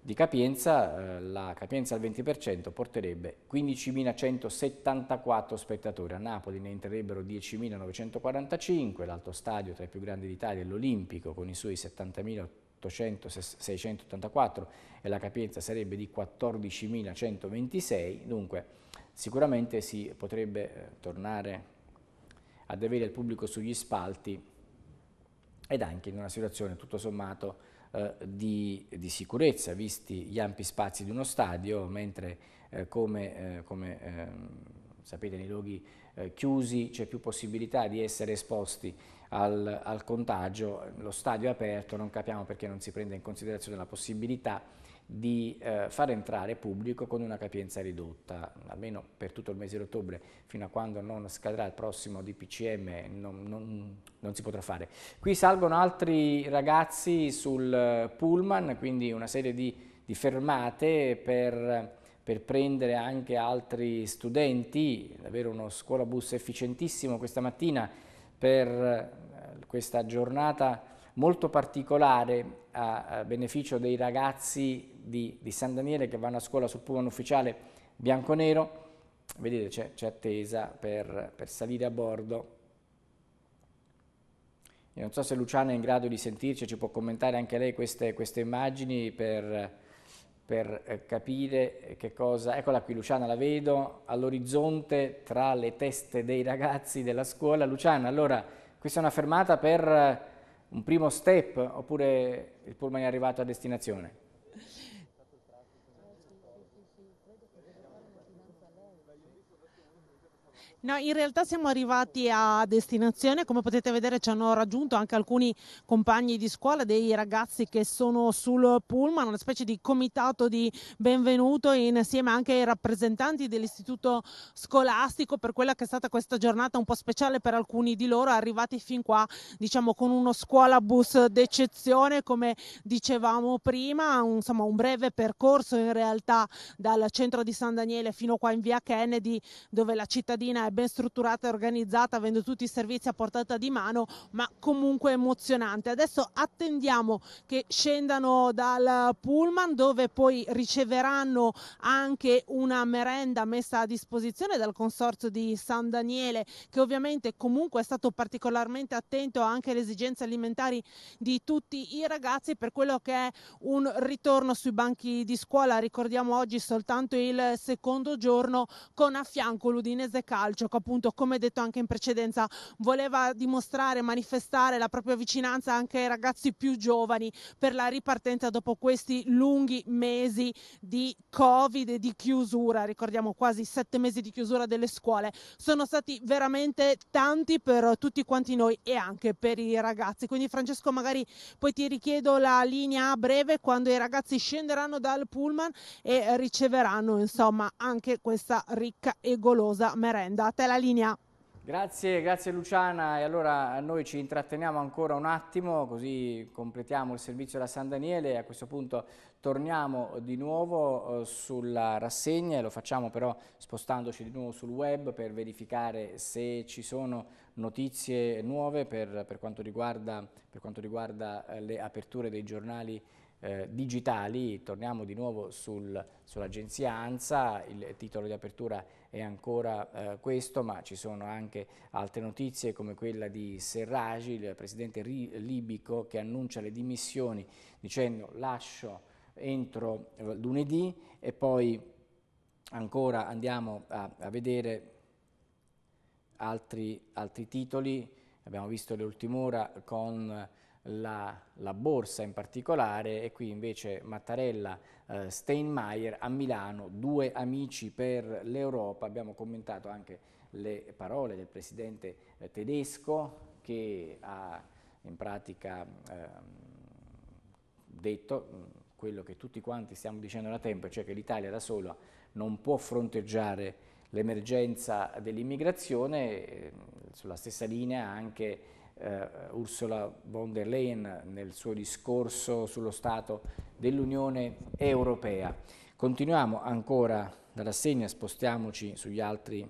A: di capienza, eh, la capienza al 20% porterebbe 15.174 spettatori. A Napoli ne entrerebbero 10.945, l'altro stadio tra i più grandi d'Italia, è l'Olimpico, con i suoi 70.000 684 e la capienza sarebbe di 14.126, dunque sicuramente si potrebbe eh, tornare ad avere il pubblico sugli spalti ed anche in una situazione tutto sommato eh, di, di, sicurezza, visti gli ampi spazi di uno stadio, mentre eh, come, eh, come ehm, sapete nei luoghi eh, chiusi c'è più possibilità di essere esposti al, al contagio, lo stadio è aperto, non capiamo perché non si prenda in considerazione la possibilità di eh, far entrare pubblico con una capienza ridotta, almeno per tutto il mese di ottobre, fino a quando non scadrà il prossimo DPCM, non, non, non si potrà fare. Qui salgono altri ragazzi sul pullman, quindi una serie di, di fermate per, per, prendere anche altri studenti, davvero uno scuolabus efficientissimo questa mattina per questa giornata molto particolare a, a beneficio dei ragazzi di, di, San Daniele che vanno a scuola sul pullman ufficiale bianco-nero. Vedete c'è, attesa per, per salire a bordo. Io non so se Luciana è in grado di sentirci, ci può commentare anche lei queste, queste immagini per, per, eh, capire che cosa... Eccola qui Luciana, la vedo all'orizzonte tra le teste dei ragazzi della scuola. Luciana, allora questa è una fermata per un primo step oppure il pullman è arrivato a destinazione?
B: No, in realtà siamo arrivati a destinazione, come potete vedere ci hanno raggiunto anche alcuni compagni di scuola, dei ragazzi che sono sul pullman, una specie di comitato di benvenuto insieme anche ai rappresentanti dell'istituto scolastico per quella che è stata questa giornata un po' speciale per alcuni di loro, arrivati fin qua diciamo con uno scuola bus d'eccezione come dicevamo prima, insomma un breve percorso in realtà dal centro di San Daniele fino qua in via Kennedy dove la cittadina è ben strutturata e organizzata, avendo tutti i servizi a portata di mano, ma comunque emozionante. Adesso attendiamo che scendano dal pullman dove poi riceveranno anche una merenda messa a disposizione dal consorzio di San Daniele che ovviamente comunque è stato particolarmente attento anche alle esigenze alimentari di tutti i ragazzi per quello che è un ritorno sui banchi di scuola. Ricordiamo oggi soltanto il secondo giorno con a fianco l'Udinese Calcio Reciproco, appunto, come detto anche in precedenza, voleva dimostrare, manifestare la propria vicinanza anche ai ragazzi più giovani per la ripartenza dopo questi lunghi mesi di Covid e di chiusura. Ricordiamo quasi sette mesi di chiusura delle scuole. Sono stati veramente tanti per tutti quanti noi e anche per i ragazzi. Quindi, Francesco, magari poi ti richiedo la linea a breve quando i ragazzi scenderanno dal pullman e riceveranno insomma anche questa ricca e golosa merenda te la linea.
A: Grazie, grazie Luciana. E allora noi ci intratteniamo ancora un attimo, così completiamo il servizio da San Daniele e a questo punto torniamo di nuovo eh, sulla rassegna e lo facciamo però spostandoci di nuovo sul web per verificare se ci sono notizie nuove per, per, quanto, riguarda, per quanto, riguarda, eh, le aperture dei giornali eh, digitali, torniamo di nuovo sul, sull'agenzia ANSA, il titolo di apertura è ancora eh, questo, ma ci sono anche altre notizie come quella di Serragi, il presidente libico che annuncia le dimissioni dicendo lascio entro eh, lunedì e poi ancora andiamo a, a vedere altri, altri, titoli, abbiamo visto l'ultima ora con la, la borsa in particolare e qui invece Mattarella, eh, Steinmeier a Milano, due amici per l'Europa, abbiamo commentato anche le parole del presidente eh, tedesco che ha in pratica eh, detto mm, quello che tutti quanti stiamo dicendo da tempo, cioè che l'Italia da sola non può fronteggiare l'emergenza dell'immigrazione, eh, sulla stessa linea anche Uh, Ursula von der Leyen nel suo discorso sullo Stato dell'Unione Europea. Continuiamo ancora dalla segna, spostiamoci sugli altri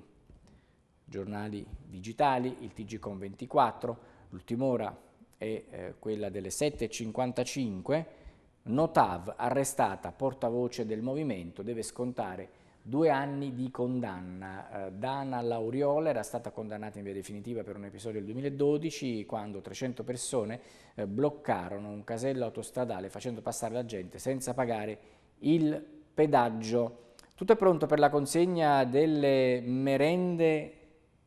A: giornali digitali, il TG TGCOM 24, l'ultima ora è eh, quella delle 7.55, Notav arrestata, portavoce del movimento, deve scontare due anni di condanna. Eh, Dana Lauriola era stata condannata in via definitiva per un episodio del 2012 quando 300 persone eh, bloccarono un casello autostradale facendo passare la gente senza pagare il pedaggio. Tutto è pronto per la consegna delle merende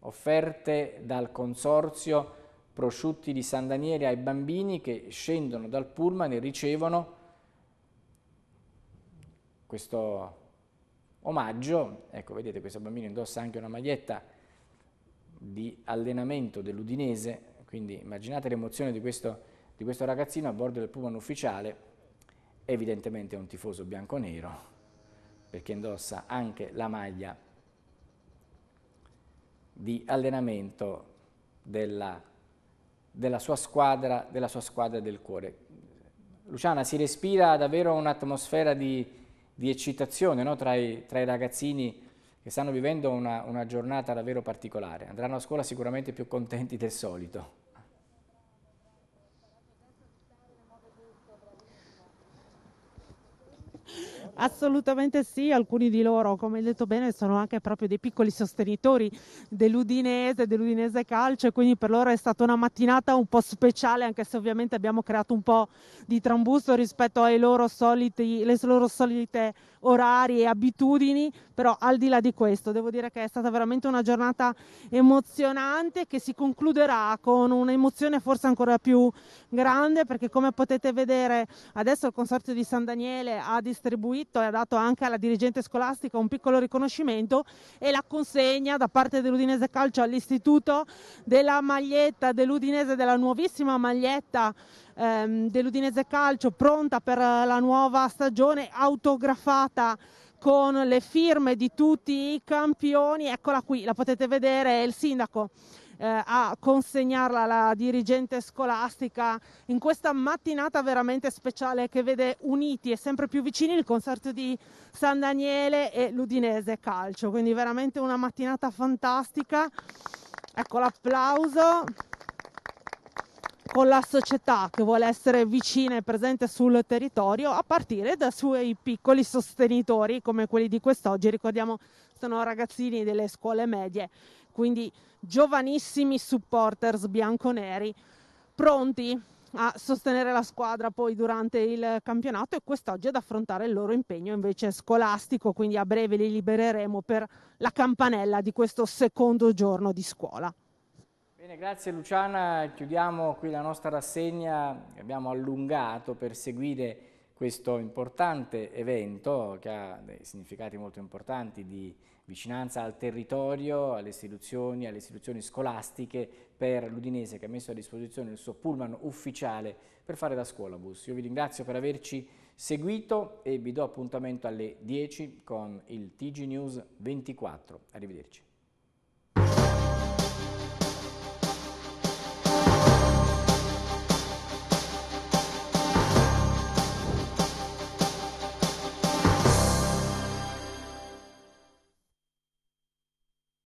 A: offerte dal consorzio prosciutti di San Daniele ai bambini che scendono dal pullman e ricevono questo omaggio, ecco vedete questo bambino indossa anche una maglietta di allenamento dell'Udinese, quindi immaginate l'emozione di, di questo, ragazzino a bordo del Pullman ufficiale, evidentemente è un tifoso bianco-nero, perché indossa anche la maglia di allenamento della, della, sua, squadra, della sua squadra del cuore. Luciana, si respira davvero un'atmosfera di di eccitazione no? tra, i, tra, i, ragazzini che stanno vivendo una, una giornata davvero particolare. Andranno a scuola sicuramente più contenti del solito.
B: Assolutamente sì, alcuni di loro, come hai detto bene, sono anche proprio dei piccoli sostenitori dell'Udinese, dell'Udinese Calcio, e quindi per loro è stata una mattinata un po' speciale, anche se ovviamente abbiamo creato un po' di trambusto rispetto alle loro solite orari e abitudini, però al di là di questo devo dire che è stata veramente una giornata emozionante che si concluderà con un'emozione forse ancora più grande perché come potete vedere adesso il Consorzio di San Daniele ha distribuito scritto e ha dato anche alla dirigente scolastica un piccolo riconoscimento e la consegna da parte dell'Udinese Calcio all'istituto della maglietta dell'Udinese, della nuovissima maglietta ehm, dell'Udinese Calcio pronta per la nuova stagione autografata con le firme di tutti i campioni, eccola qui, la potete vedere, è il sindaco eh, a consegnarla alla dirigente scolastica in questa mattinata veramente speciale che vede uniti e sempre più vicini il concerto di San Daniele e l'Udinese Calcio. Quindi veramente una mattinata fantastica. Ecco l'applauso con la società che vuole essere vicina e presente sul territorio a partire dai suoi piccoli sostenitori come quelli di quest'oggi. Ricordiamo sono ragazzini delle scuole medie quindi giovanissimi supporters bianconeri pronti a sostenere la squadra poi durante il campionato e quest'oggi ad affrontare il loro impegno invece scolastico, quindi a breve li libereremo per la campanella di questo secondo giorno di scuola.
A: Bene, grazie Luciana, chiudiamo qui la nostra rassegna, abbiamo allungato per seguire questo importante evento che ha dei significati molto importanti di vicinanza al territorio, alle istituzioni, alle istituzioni scolastiche per l'Udinese che ha messo a disposizione il suo pullman ufficiale per fare da scuolabus. Io vi ringrazio per averci seguito e vi do appuntamento alle 10 con il TG News 24. Arrivederci.